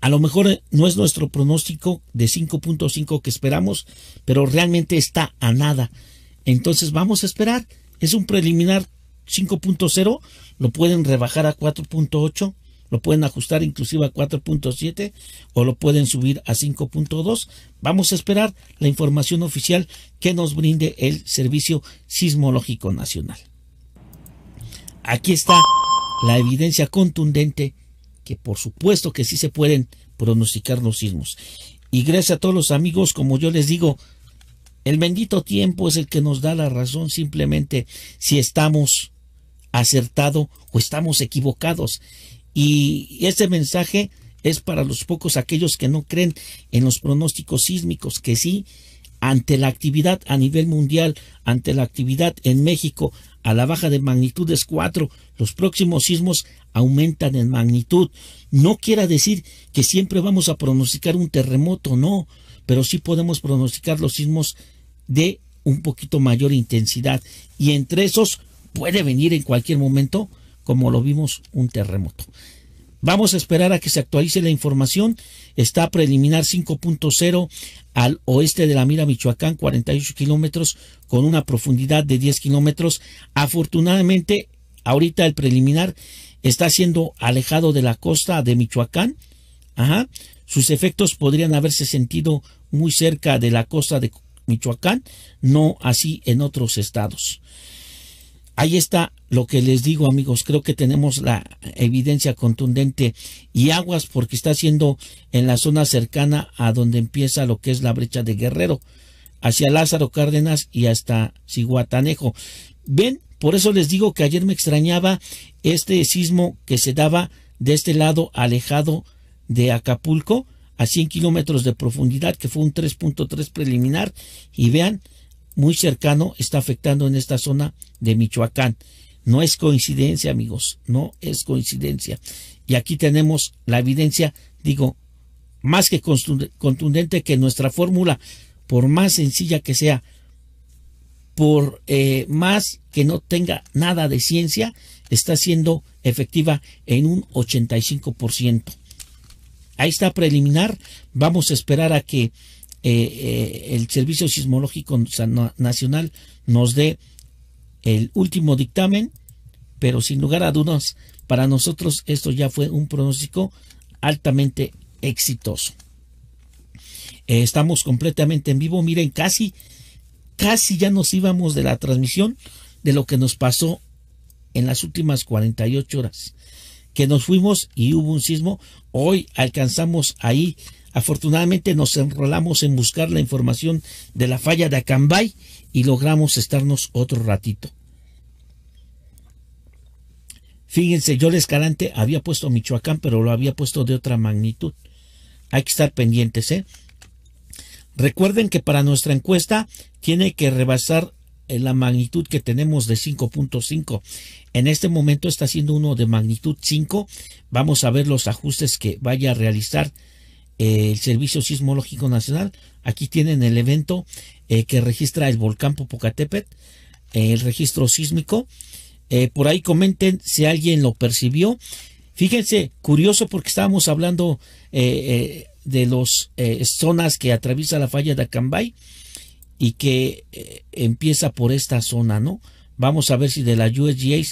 A lo mejor no es nuestro pronóstico de 5.5 que esperamos, pero realmente está a nada. Entonces vamos a esperar. Es un preliminar 5.0, lo pueden rebajar a 4.8, lo pueden ajustar inclusive a 4.7 o lo pueden subir a 5.2. Vamos a esperar la información oficial que nos brinde el Servicio Sismológico Nacional. Aquí está la evidencia contundente que por supuesto que sí se pueden pronosticar los sismos. Y gracias a todos los amigos, como yo les digo, el bendito tiempo es el que nos da la razón simplemente si estamos acertado o estamos equivocados. Y ese mensaje es para los pocos aquellos que no creen en los pronósticos sísmicos, que sí, ante la actividad a nivel mundial, ante la actividad en México a la baja de magnitudes 4, los próximos sismos aumentan en magnitud. No quiera decir que siempre vamos a pronosticar un terremoto, no, pero sí podemos pronosticar los sismos de un poquito mayor intensidad. Y entre esos, puede venir en cualquier momento, como lo vimos, un terremoto. Vamos a esperar a que se actualice la información. Está preliminar 5.0 al oeste de la Mira, Michoacán, 48 kilómetros, con una profundidad de 10 kilómetros. Afortunadamente, ahorita el preliminar está siendo alejado de la costa de Michoacán. Ajá. Sus efectos podrían haberse sentido muy cerca de la costa de Michoacán, no así en otros estados. Ahí está lo que les digo, amigos. Creo que tenemos la evidencia contundente y aguas porque está siendo en la zona cercana a donde empieza lo que es la brecha de Guerrero, hacia Lázaro Cárdenas y hasta Ciguatanejo. ¿Ven? Por eso les digo que ayer me extrañaba este sismo que se daba de este lado alejado de Acapulco a 100 kilómetros de profundidad, que fue un 3.3 preliminar. Y vean, muy cercano está afectando en esta zona de Michoacán. No es coincidencia, amigos, no es coincidencia. Y aquí tenemos la evidencia, digo, más que contundente que nuestra fórmula, por más sencilla que sea, por eh, más que no tenga nada de ciencia, está siendo efectiva en un 85%. Ahí está preliminar, vamos a esperar a que eh, eh, el Servicio Sismológico Nacional nos dé el último dictamen, pero sin lugar a dudas, para nosotros esto ya fue un pronóstico altamente exitoso. Eh, estamos completamente en vivo, miren, casi, casi ya nos íbamos de la transmisión de lo que nos pasó en las últimas 48 horas, que nos fuimos y hubo un sismo, hoy alcanzamos ahí Afortunadamente nos enrolamos en buscar la información de la falla de Acambay y logramos estarnos otro ratito. Fíjense, yo el Escalante había puesto Michoacán, pero lo había puesto de otra magnitud. Hay que estar pendientes, ¿eh? Recuerden que para nuestra encuesta tiene que rebasar eh, la magnitud que tenemos de 5.5. En este momento está siendo uno de magnitud 5. Vamos a ver los ajustes que vaya a realizar el Servicio Sismológico Nacional. Aquí tienen el evento eh, que registra el volcán Popocatépetl, el registro sísmico. Eh, por ahí comenten si alguien lo percibió. Fíjense, curioso porque estábamos hablando eh, de las zonas que atraviesa la falla de Acambay y que empieza por esta zona, ¿no? Vamos a ver si de la USGA e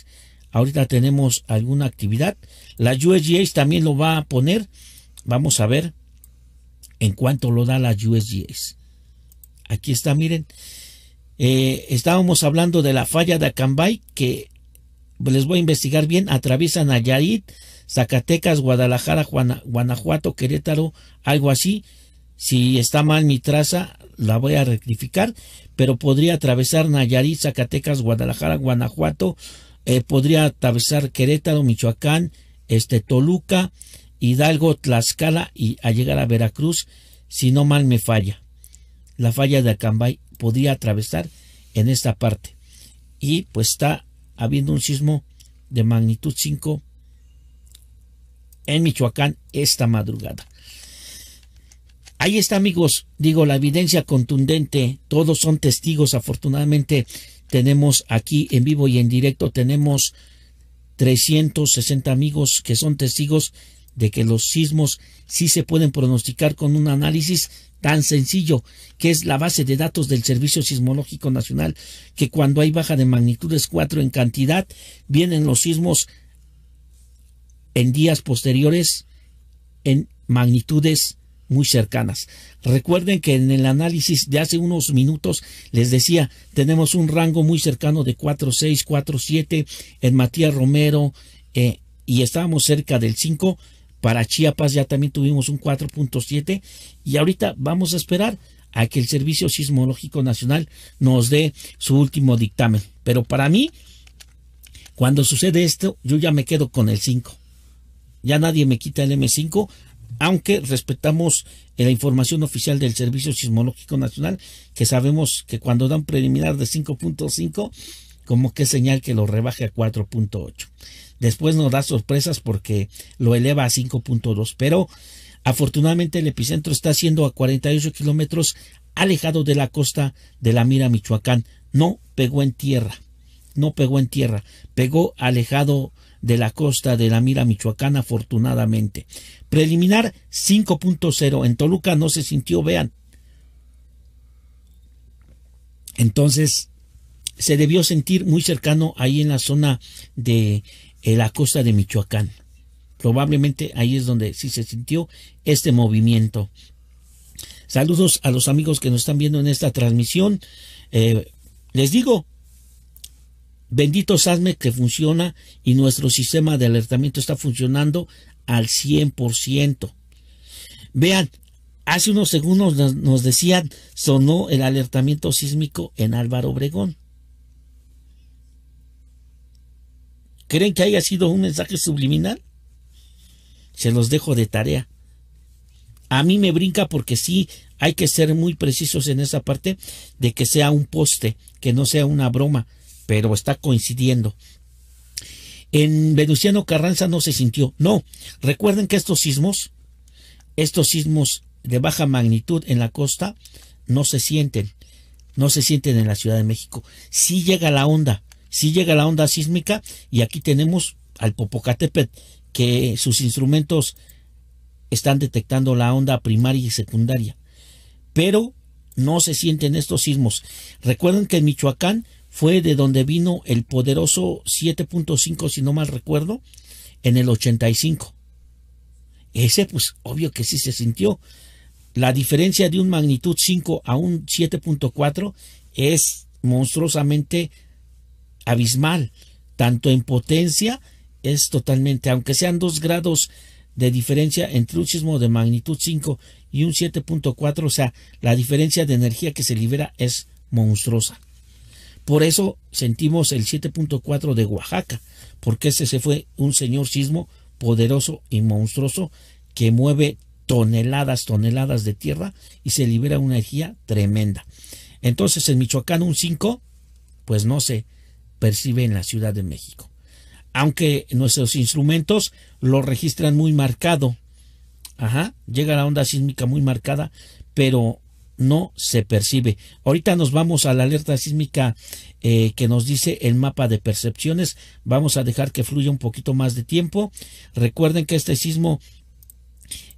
ahorita tenemos alguna actividad. La USGA e también lo va a poner. Vamos a ver en cuanto lo da la USGS. Aquí está, miren. Eh, estábamos hablando de la falla de Acambay, que les voy a investigar bien, atraviesa Nayarit, Zacatecas, Guadalajara, Guanajuato, Querétaro, algo así. Si está mal mi traza, la voy a rectificar, pero podría atravesar Nayarit, Zacatecas, Guadalajara, Guanajuato, eh, podría atravesar Querétaro, Michoacán, este, Toluca, Hidalgo, Tlaxcala y a llegar a Veracruz, si no mal me falla. La falla de Acambay podría atravesar en esta parte. Y pues está habiendo un sismo de magnitud 5 en Michoacán esta madrugada. Ahí está, amigos. Digo, la evidencia contundente. Todos son testigos. Afortunadamente, tenemos aquí en vivo y en directo, tenemos 360 amigos que son testigos de que los sismos sí se pueden pronosticar con un análisis tan sencillo que es la base de datos del Servicio Sismológico Nacional, que cuando hay baja de magnitudes 4 en cantidad, vienen los sismos en días posteriores en magnitudes muy cercanas. Recuerden que en el análisis de hace unos minutos les decía, tenemos un rango muy cercano de 4.6, 4.7 en Matías Romero eh, y estábamos cerca del 5 para Chiapas ya también tuvimos un 4.7 y ahorita vamos a esperar a que el Servicio Sismológico Nacional nos dé su último dictamen. Pero para mí, cuando sucede esto, yo ya me quedo con el 5. Ya nadie me quita el M5, aunque respetamos eh, la información oficial del Servicio Sismológico Nacional, que sabemos que cuando dan preliminar de 5.5, como que señal que lo rebaje a 4.8. Después nos da sorpresas porque lo eleva a 5.2, pero afortunadamente el epicentro está siendo a 48 kilómetros alejado de la costa de la Mira, Michoacán. No pegó en tierra, no pegó en tierra, pegó alejado de la costa de la Mira, Michoacán, afortunadamente. Preliminar 5.0 en Toluca no se sintió, vean. Entonces, se debió sentir muy cercano ahí en la zona de en la costa de Michoacán. Probablemente ahí es donde sí se sintió este movimiento. Saludos a los amigos que nos están viendo en esta transmisión. Eh, les digo, bendito SASME que funciona y nuestro sistema de alertamiento está funcionando al 100%. Vean, hace unos segundos nos, decían, sonó el alertamiento sísmico en Álvaro Obregón. ¿Creen que haya sido un mensaje subliminal? Se los dejo de tarea. A mí me brinca porque sí hay que ser muy precisos en esa parte de que sea un poste, que no sea una broma, pero está coincidiendo. En Venustiano Carranza no se sintió. No, recuerden que estos sismos, estos sismos de baja magnitud en la costa, no se sienten. No se sienten en la Ciudad de México. Sí llega la onda, si llega la onda sísmica y aquí tenemos al Popocatépetl que sus instrumentos están detectando la onda primaria y secundaria, pero no se sienten estos sismos. Recuerden que en Michoacán fue de donde vino el poderoso 7.5, si no mal recuerdo, en el 85. Ese, pues, obvio que sí se sintió. La diferencia de un magnitud 5 a un 7.4 es monstruosamente abismal, tanto en potencia, es totalmente, aunque sean dos grados de diferencia entre un sismo de magnitud 5 y un 7.4, o sea, la diferencia de energía que se libera es monstruosa. Por eso sentimos el 7.4 de Oaxaca, porque ese se fue un señor sismo poderoso y monstruoso que mueve toneladas, toneladas de tierra y se libera una energía tremenda. Entonces en Michoacán un 5, pues no sé, percibe en la Ciudad de México. Aunque nuestros instrumentos lo registran muy marcado, ajá, llega la onda sísmica muy marcada, pero no se percibe. Ahorita nos vamos a la alerta sísmica eh, que nos dice el mapa de percepciones. Vamos a dejar que fluya un poquito más de tiempo. Recuerden que este sismo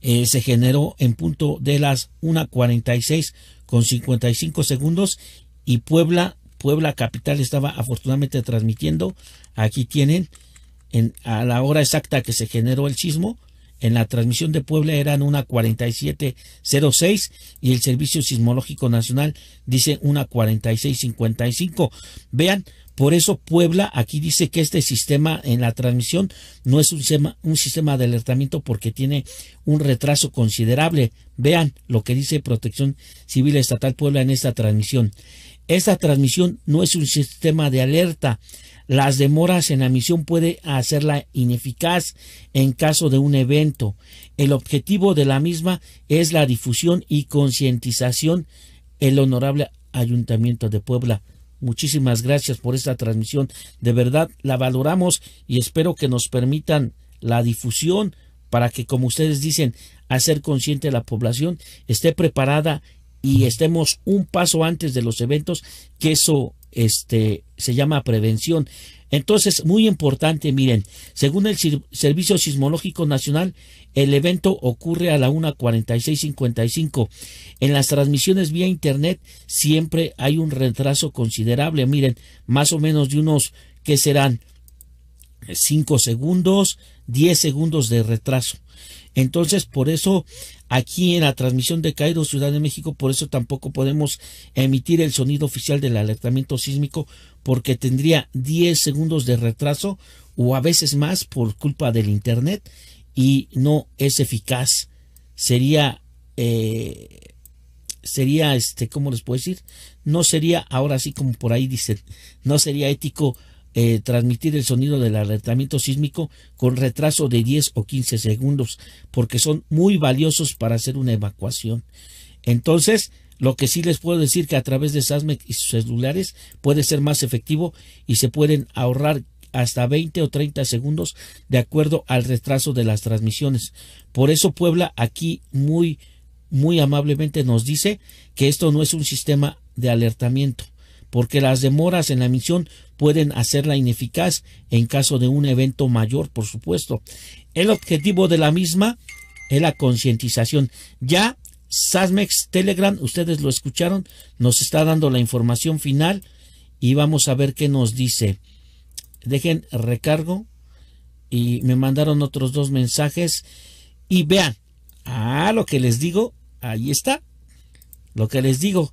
eh, se generó en punto de las 1.46 con 55 segundos y Puebla Puebla Capital estaba afortunadamente transmitiendo. Aquí tienen, en, a la hora exacta que se generó el sismo, en la transmisión de Puebla eran una 4706 y el Servicio Sismológico Nacional dice una 4655. Vean, por eso Puebla aquí dice que este sistema en la transmisión no es un sistema, un sistema de alertamiento porque tiene un retraso considerable. Vean lo que dice Protección Civil Estatal Puebla en esta transmisión. Esta transmisión no es un sistema de alerta. Las demoras en la misión puede hacerla ineficaz en caso de un evento. El objetivo de la misma es la difusión y concientización. El honorable Ayuntamiento de Puebla. Muchísimas gracias por esta transmisión. De verdad, la valoramos y espero que nos permitan la difusión para que, como ustedes dicen, hacer consciente a la población, esté preparada y estemos un paso antes de los eventos, que eso este, se llama prevención. Entonces, muy importante, miren, según el Servicio Sismológico Nacional, el evento ocurre a la 1.46.55. En las transmisiones vía Internet siempre hay un retraso considerable, miren, más o menos de unos que serán 5 segundos, 10 segundos de retraso. Entonces, por eso aquí en la transmisión de Cairo, Ciudad de México, por eso tampoco podemos emitir el sonido oficial del alertamiento sísmico porque tendría 10 segundos de retraso o a veces más por culpa del Internet y no es eficaz. Sería, eh, sería, este, ¿cómo les puedo decir? No sería, ahora sí como por ahí dicen, no sería ético eh, transmitir el sonido del alertamiento sísmico con retraso de 10 o 15 segundos, porque son muy valiosos para hacer una evacuación. Entonces, lo que sí les puedo decir que a través de SASMEC y sus celulares puede ser más efectivo y se pueden ahorrar hasta 20 o 30 segundos de acuerdo al retraso de las transmisiones. Por eso Puebla aquí muy muy amablemente nos dice que esto no es un sistema de alertamiento, porque las demoras en la misión pueden hacerla ineficaz en caso de un evento mayor, por supuesto. El objetivo de la misma es la concientización. Ya Sasmex Telegram, ustedes lo escucharon, nos está dando la información final y vamos a ver qué nos dice. Dejen recargo y me mandaron otros dos mensajes y vean, ah, lo que les digo, ahí está, lo que les digo,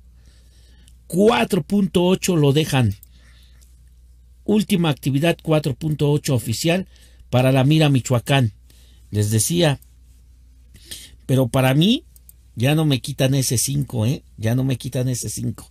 4.8 lo dejan, última actividad 4.8 oficial para la Mira Michoacán. Les decía, pero para mí ya no me quitan ese 5, ¿eh? Ya no me quitan ese 5.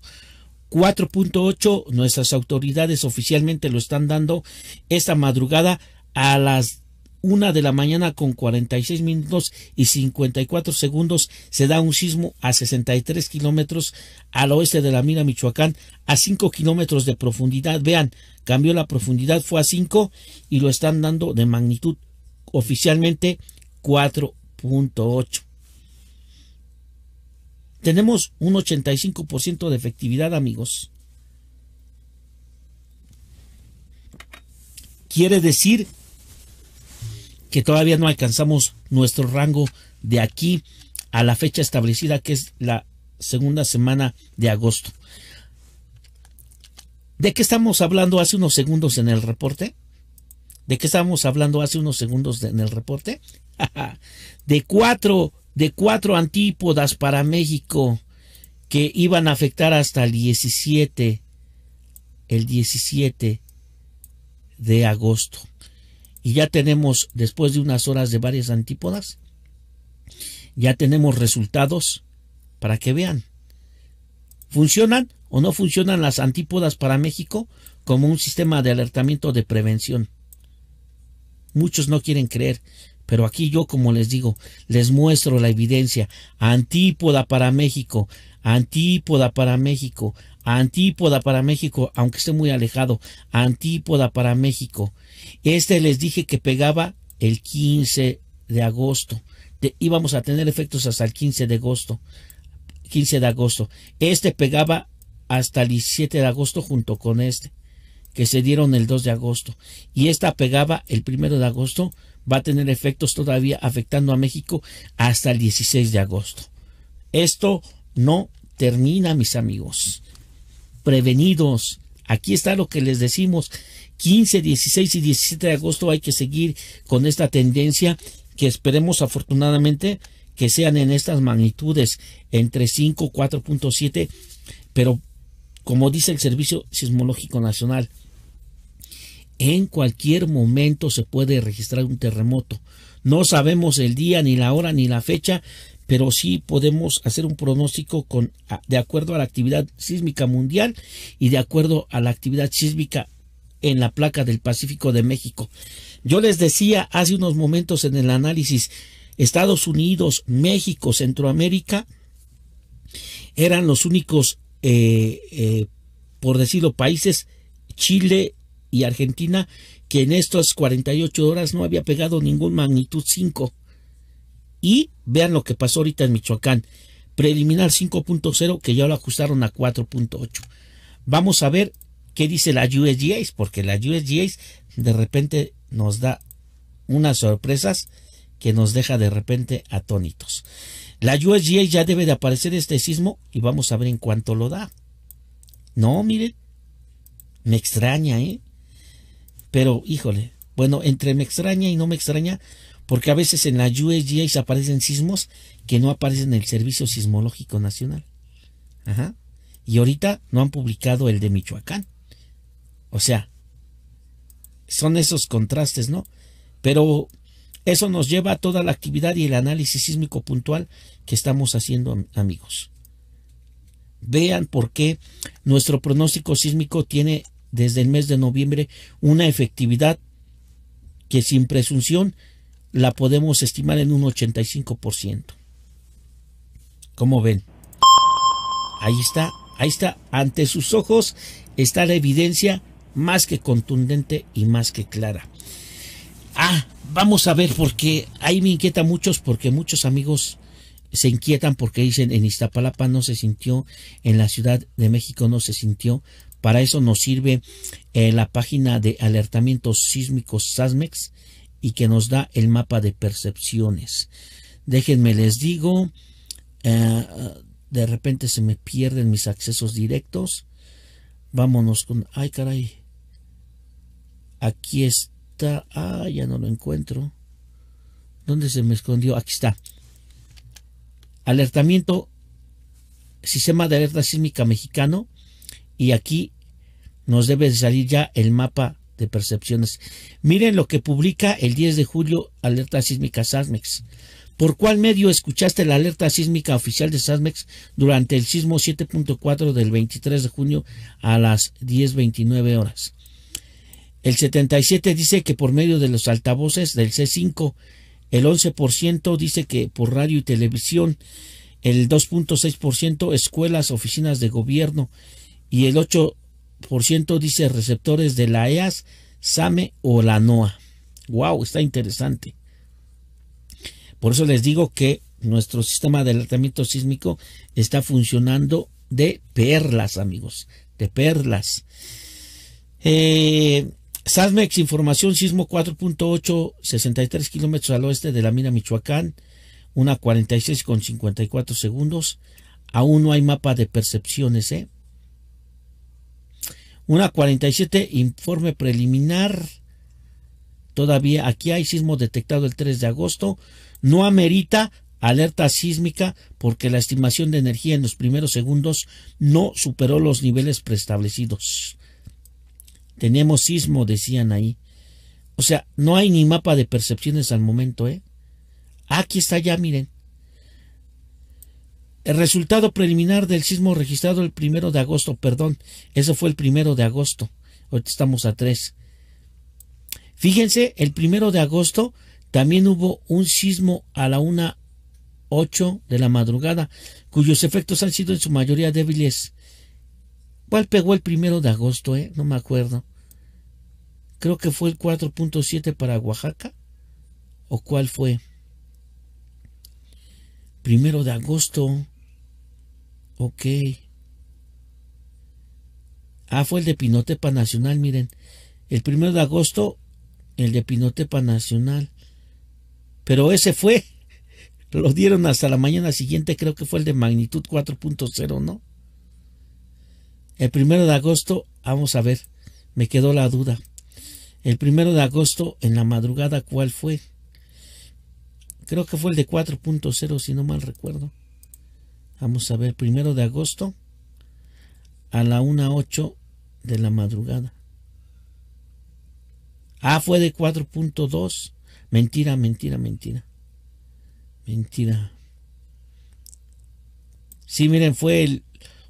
4.8, nuestras autoridades oficialmente lo están dando esta madrugada a las una de la mañana con 46 minutos y 54 segundos se da un sismo a 63 kilómetros al oeste de la mina Michoacán a 5 kilómetros de profundidad. Vean, cambió la profundidad, fue a 5 y lo están dando de magnitud oficialmente 4.8. Tenemos un 85% de efectividad, amigos. Quiere decir que todavía no alcanzamos nuestro rango de aquí a la fecha establecida, que es la segunda semana de agosto. ¿De qué estamos hablando hace unos segundos en el reporte? ¿De qué estamos hablando hace unos segundos en el reporte? de cuatro, de cuatro antípodas para México que iban a afectar hasta el 17, el 17 de agosto y ya tenemos, después de unas horas de varias antípodas, ya tenemos resultados para que vean. ¿Funcionan o no funcionan las antípodas para México como un sistema de alertamiento de prevención? Muchos no quieren creer, pero aquí yo, como les digo, les muestro la evidencia. Antípoda para México, antípoda para México, antípoda para México, aunque esté muy alejado, antípoda para México. Este les dije que pegaba el 15 de agosto. íbamos a tener efectos hasta el 15 de agosto. 15 de agosto. Este pegaba hasta el 17 de agosto junto con este, que se dieron el 2 de agosto. Y esta pegaba el 1 de agosto, va a tener efectos todavía afectando a México hasta el 16 de agosto. Esto no termina, mis amigos prevenidos. Aquí está lo que les decimos. 15, 16 y 17 de agosto hay que seguir con esta tendencia que esperemos afortunadamente que sean en estas magnitudes entre 5, 4.7, pero como dice el Servicio Sismológico Nacional, en cualquier momento se puede registrar un terremoto. No sabemos el día, ni la hora, ni la fecha, pero sí podemos hacer un pronóstico de acuerdo a la actividad sísmica mundial y de acuerdo a la actividad sísmica en la placa del Pacífico de México. Yo les decía hace unos momentos en el análisis, Estados Unidos, México, Centroamérica eran los únicos, eh, eh, por decirlo, países, Chile y Argentina, que en estas 48 horas no había pegado ningún magnitud 5. Y vean lo que pasó ahorita en Michoacán. Preliminar 5.0 que ya lo ajustaron a 4.8. Vamos a ver qué dice la USGA, porque la USGA de repente nos da unas sorpresas que nos deja de repente atónitos. La USGA ya debe de aparecer este sismo y vamos a ver en cuánto lo da. No, miren, me extraña, ¿eh? Pero, híjole, bueno, entre me extraña y no me extraña, porque a veces en la se aparecen sismos que no aparecen en el Servicio Sismológico Nacional. Ajá. Y ahorita no han publicado el de Michoacán. O sea, son esos contrastes, ¿no? Pero eso nos lleva a toda la actividad y el análisis sísmico puntual que estamos haciendo, amigos. Vean por qué nuestro pronóstico sísmico tiene desde el mes de noviembre una efectividad que sin presunción la podemos estimar en un 85%. ¿Cómo ven? Ahí está, ahí está, ante sus ojos está la evidencia más que contundente y más que clara. Ah, vamos a ver, porque ahí me inquieta muchos, porque muchos amigos se inquietan porque dicen en Iztapalapa no se sintió, en la Ciudad de México no se sintió. Para eso nos sirve eh, la página de alertamientos sísmicos SASMEX y que nos da el mapa de percepciones. Déjenme les digo, eh, de repente se me pierden mis accesos directos. Vámonos con... ¡Ay, caray! Aquí está... ¡Ah, ya no lo encuentro! ¿Dónde se me escondió? Aquí está. Alertamiento, sistema de alerta sísmica mexicano. Y aquí nos debe salir ya el mapa de percepciones. Miren lo que publica el 10 de julio Alerta Sísmica SASMEX. ¿Por cuál medio escuchaste la alerta sísmica oficial de SASMEX durante el sismo 7.4 del 23 de junio a las 10.29 horas? El 77 dice que por medio de los altavoces del C5, el 11% dice que por radio y televisión, el 2.6% escuelas, oficinas de gobierno y el 8 por ciento, dice receptores de la EAS, SAME o la NOA. ¡Wow! Está interesante. Por eso les digo que nuestro sistema de alertamiento sísmico está funcionando de perlas, amigos, de perlas. Eh, SASMEX, información, sismo 4.8, 63 kilómetros al oeste de la mina Michoacán, una 46 con 54 segundos. Aún no hay mapa de percepciones, ¿eh? Una 47, informe preliminar. Todavía aquí hay sismo detectado el 3 de agosto. No amerita alerta sísmica porque la estimación de energía en los primeros segundos no superó los niveles preestablecidos. Tenemos sismo, decían ahí. O sea, no hay ni mapa de percepciones al momento, ¿eh? Aquí está ya, miren. El resultado preliminar del sismo registrado el primero de agosto, perdón, eso fue el primero de agosto. Ahorita estamos a 3. Fíjense, el primero de agosto también hubo un sismo a la 1.08 de la madrugada, cuyos efectos han sido en su mayoría débiles. ¿Cuál pegó el primero de agosto? Eh? No me acuerdo. Creo que fue el 4.7 para Oaxaca. ¿O cuál fue? Primero de agosto. Ok. Ah, fue el de Pinotepa Nacional, miren. El primero de agosto, el de Pinotepa Nacional. Pero ese fue. Lo dieron hasta la mañana siguiente, creo que fue el de magnitud 4.0, ¿no? El primero de agosto, vamos a ver, me quedó la duda. El primero de agosto, en la madrugada, ¿cuál fue? Creo que fue el de 4.0, si no mal recuerdo. Vamos a ver, primero de agosto a la 1.08 de la madrugada. Ah, fue de 4.2. Mentira, mentira, mentira. Mentira. Sí, miren, fue el,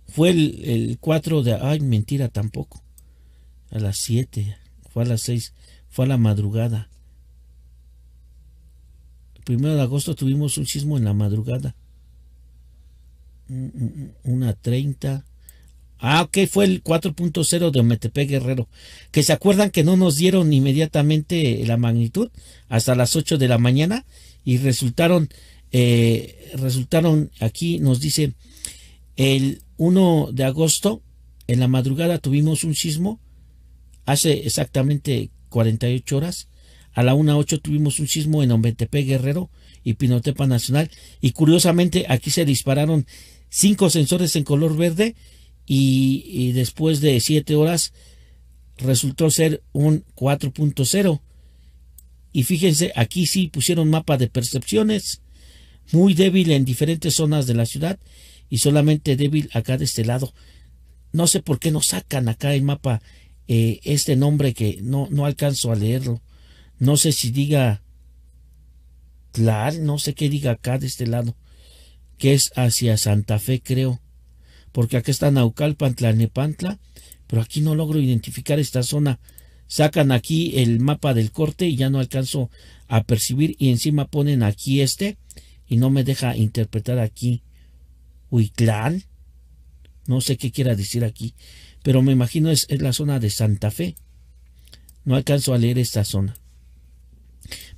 fue el, 4 de... Ay, mentira tampoco. A las 7. Fue a las 6. Fue a la madrugada. El primero de agosto tuvimos un sismo en la madrugada una 30. Ah, ok, fue el 4.0 de Ometepe Guerrero. Que se acuerdan que no nos dieron inmediatamente la magnitud hasta las 8 de la mañana y resultaron, eh, resultaron, aquí nos dice, el 1 de agosto, en la madrugada tuvimos un sismo, hace exactamente 48 horas, a la 1.8 tuvimos un sismo en Ometepe Guerrero y Pinotepa Nacional, y curiosamente aquí se dispararon cinco sensores en color verde y, después de siete horas resultó ser un 4.0. Y fíjense, aquí sí pusieron mapa de percepciones, muy débil en diferentes zonas de la ciudad y solamente débil acá de este lado. No sé por qué no sacan acá el mapa eh, este nombre que no, no alcanzo a leerlo. No sé si diga claro no sé qué diga acá de este lado que es hacia Santa Fe, creo. Porque aquí está Naucalpan, Tlanepantla, pero aquí no logro identificar esta zona. Sacan aquí el mapa del corte y ya no alcanzo a percibir y encima ponen aquí este y no me deja interpretar aquí Huitlán. No sé qué quiera decir aquí, pero me imagino es la zona de Santa Fe. No alcanzo a leer esta zona.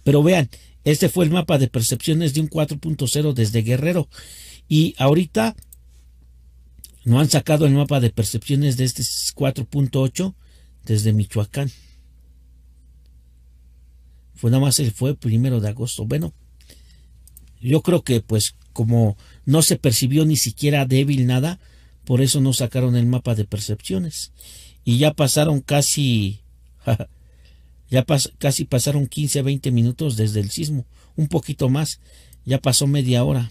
Pero vean, este fue el mapa de percepciones de un 4.0 desde Guerrero. Y ahorita no han sacado el mapa de percepciones de este 4.8 desde Michoacán. Fue nada más el fue primero de agosto. Bueno, yo creo que pues como no se percibió ni siquiera débil nada, por eso no sacaron el mapa de percepciones. Y ya pasaron casi Ya casi pasaron 15, 20 minutos desde el sismo, un poquito más, ya pasó media hora.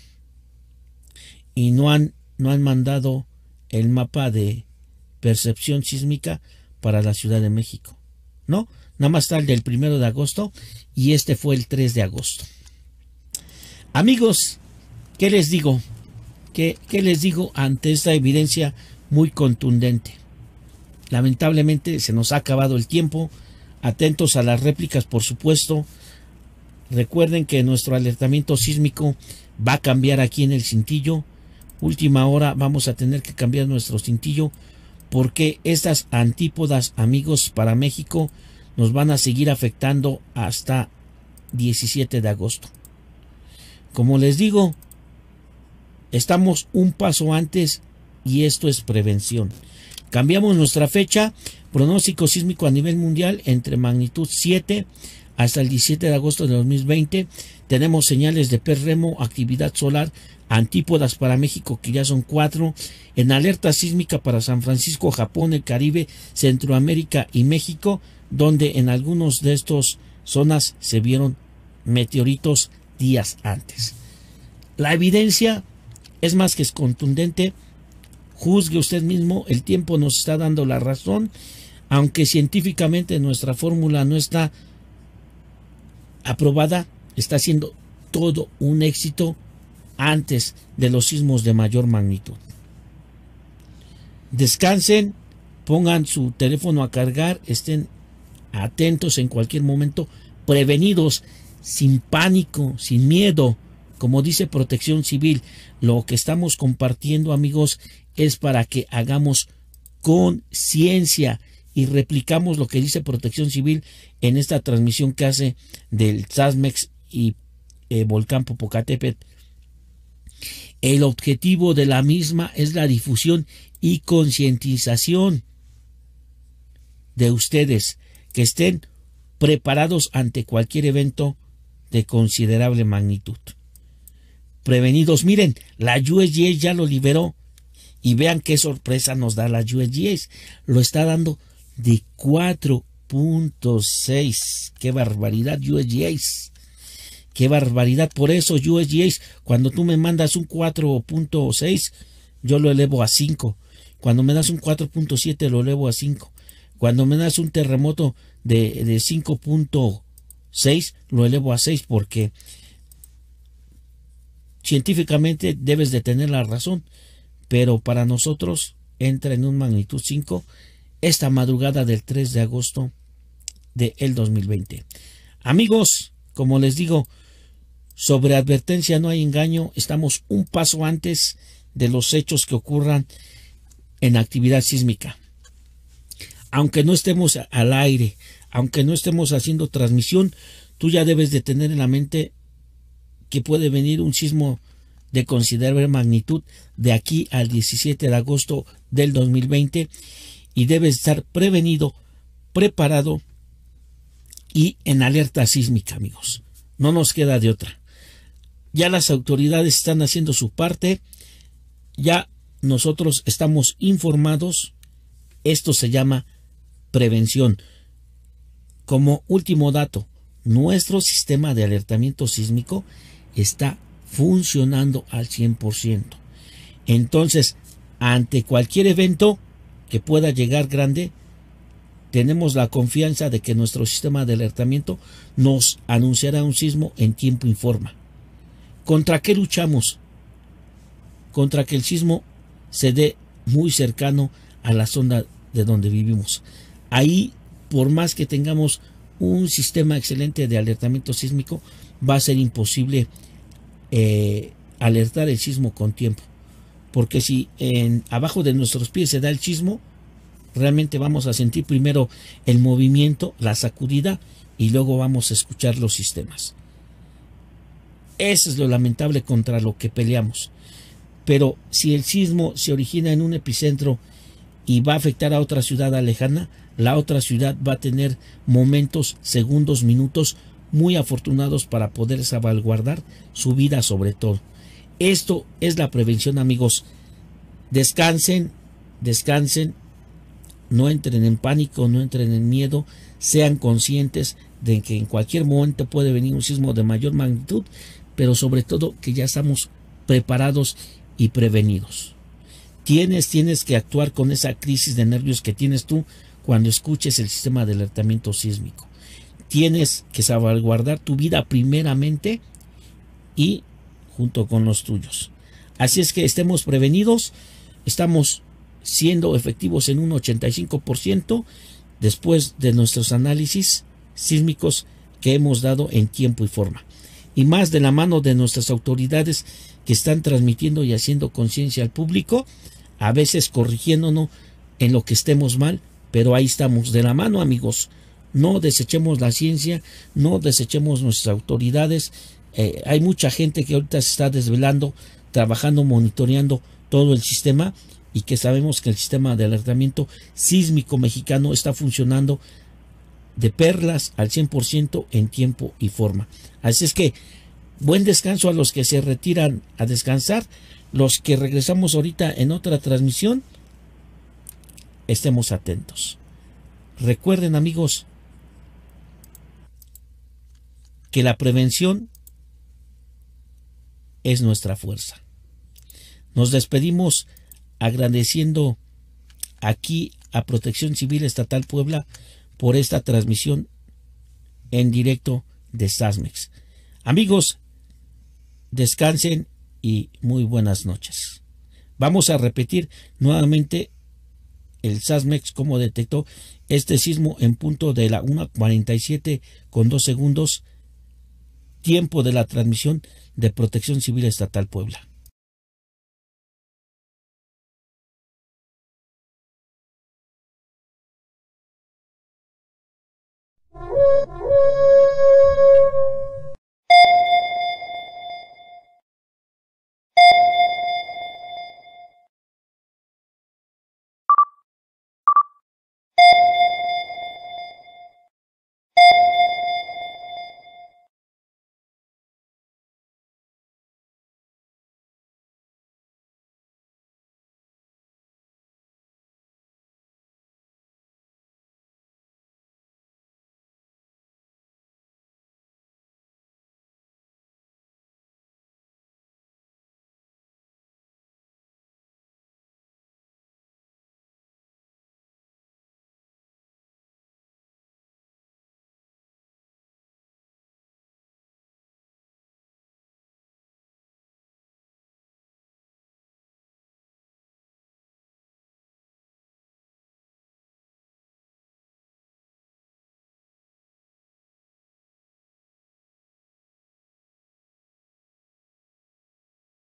Y no han, no han mandado el mapa de percepción sísmica para la Ciudad de México. No, nada más tarde el primero de agosto y este fue el 3 de agosto. Amigos, ¿qué les digo? ¿Qué, qué les digo ante esta evidencia muy contundente? Lamentablemente se nos ha acabado el tiempo Atentos a las réplicas, por supuesto. Recuerden que nuestro alertamiento sísmico va a cambiar aquí en el cintillo. Última hora vamos a tener que cambiar nuestro cintillo porque estas antípodas, amigos, para México nos van a seguir afectando hasta 17 de agosto. Como les digo, estamos un paso antes y esto es prevención. Cambiamos nuestra fecha. Pronóstico sísmico a nivel mundial entre magnitud 7 hasta el 17 de agosto de 2020. Tenemos señales de perremo, actividad solar, antípodas para México, que ya son cuatro. En alerta sísmica para San Francisco, Japón, el Caribe, Centroamérica y México, donde en algunos de estos zonas se vieron meteoritos días antes. La evidencia es más que contundente Juzgue usted mismo, el tiempo nos está dando la razón, aunque científicamente nuestra fórmula no está aprobada, está siendo todo un éxito antes de los sismos de mayor magnitud. Descansen, pongan su teléfono a cargar, estén atentos en cualquier momento, prevenidos, sin pánico, sin miedo, como dice Protección Civil. Lo que estamos compartiendo, amigos, es para que hagamos conciencia y replicamos lo que dice Protección Civil en esta transmisión que hace del Sasmex y eh, Volcán Popocatépetl. El objetivo de la misma es la difusión y concientización de ustedes que estén preparados ante cualquier evento de considerable magnitud. Prevenidos, miren, la USGS ya lo liberó y vean qué sorpresa nos da la USGS. Lo está dando de 4.6. Qué barbaridad USGS. Qué barbaridad. Por eso USGS, cuando tú me mandas un 4.6, yo lo elevo a 5. Cuando me das un 4.7, lo elevo a 5. Cuando me das un terremoto de, de 5.6, lo elevo a 6 porque científicamente debes de tener la razón pero para nosotros entra en un magnitud 5 esta madrugada del 3 de agosto del 2020. Amigos, como les digo, sobre advertencia no hay engaño, estamos un paso antes de los hechos que ocurran en actividad sísmica. Aunque no estemos al aire, aunque no estemos haciendo transmisión, tú ya debes de tener en la mente que puede venir un sismo de considerable magnitud de aquí al 17 de agosto del 2020 y debe estar prevenido, preparado y en alerta sísmica, amigos. No nos queda de otra. Ya las autoridades están haciendo su parte, ya nosotros estamos informados. Esto se llama prevención. Como último dato, nuestro sistema de alertamiento sísmico está funcionando al 100%. Entonces, ante cualquier evento que pueda llegar grande, tenemos la confianza de que nuestro sistema de alertamiento nos anunciará un sismo en tiempo y ¿Contra qué luchamos? Contra que el sismo se dé muy cercano a la zona de donde vivimos. Ahí, por más que tengamos un sistema excelente de alertamiento sísmico, va a ser imposible eh, alertar el sismo con tiempo. Porque si en, abajo de nuestros pies se da el sismo, realmente vamos a sentir primero el movimiento, la sacudida y luego vamos a escuchar los sistemas. Eso es lo lamentable contra lo que peleamos. Pero si el sismo se origina en un epicentro y va a afectar a otra ciudad lejana, la otra ciudad va a tener momentos, segundos, minutos muy afortunados para poder salvaguardar su vida sobre todo. Esto es la prevención amigos. Descansen, descansen, no entren en pánico, no entren en miedo, sean conscientes de que en cualquier momento puede venir un sismo de mayor magnitud, pero sobre todo que ya estamos preparados y prevenidos. Tienes, tienes que actuar con esa crisis de nervios que tienes tú cuando escuches el sistema de alertamiento sísmico tienes que salvaguardar tu vida primeramente y junto con los tuyos. Así es que estemos prevenidos, estamos siendo efectivos en un 85% después de nuestros análisis sísmicos que hemos dado en tiempo y forma. Y más de la mano de nuestras autoridades que están transmitiendo y haciendo conciencia al público, a veces corrigiéndonos en lo que estemos mal, pero ahí estamos de la mano amigos. No desechemos la ciencia, no desechemos nuestras autoridades. Eh, hay mucha gente que ahorita se está desvelando, trabajando, monitoreando todo el sistema y que sabemos que el sistema de alertamiento sísmico mexicano está funcionando de perlas al 100% en tiempo y forma. Así es que buen descanso a los que se retiran a descansar, los que regresamos ahorita en otra transmisión, estemos atentos. Recuerden amigos, que la prevención es nuestra fuerza. Nos despedimos agradeciendo aquí a Protección Civil Estatal Puebla por esta transmisión en directo de SASMEX. Amigos, descansen y muy buenas noches. Vamos a repetir nuevamente el SASMEX como detectó este sismo en punto de la 1.47 con dos segundos tiempo de la transmisión de Protección Civil Estatal Puebla.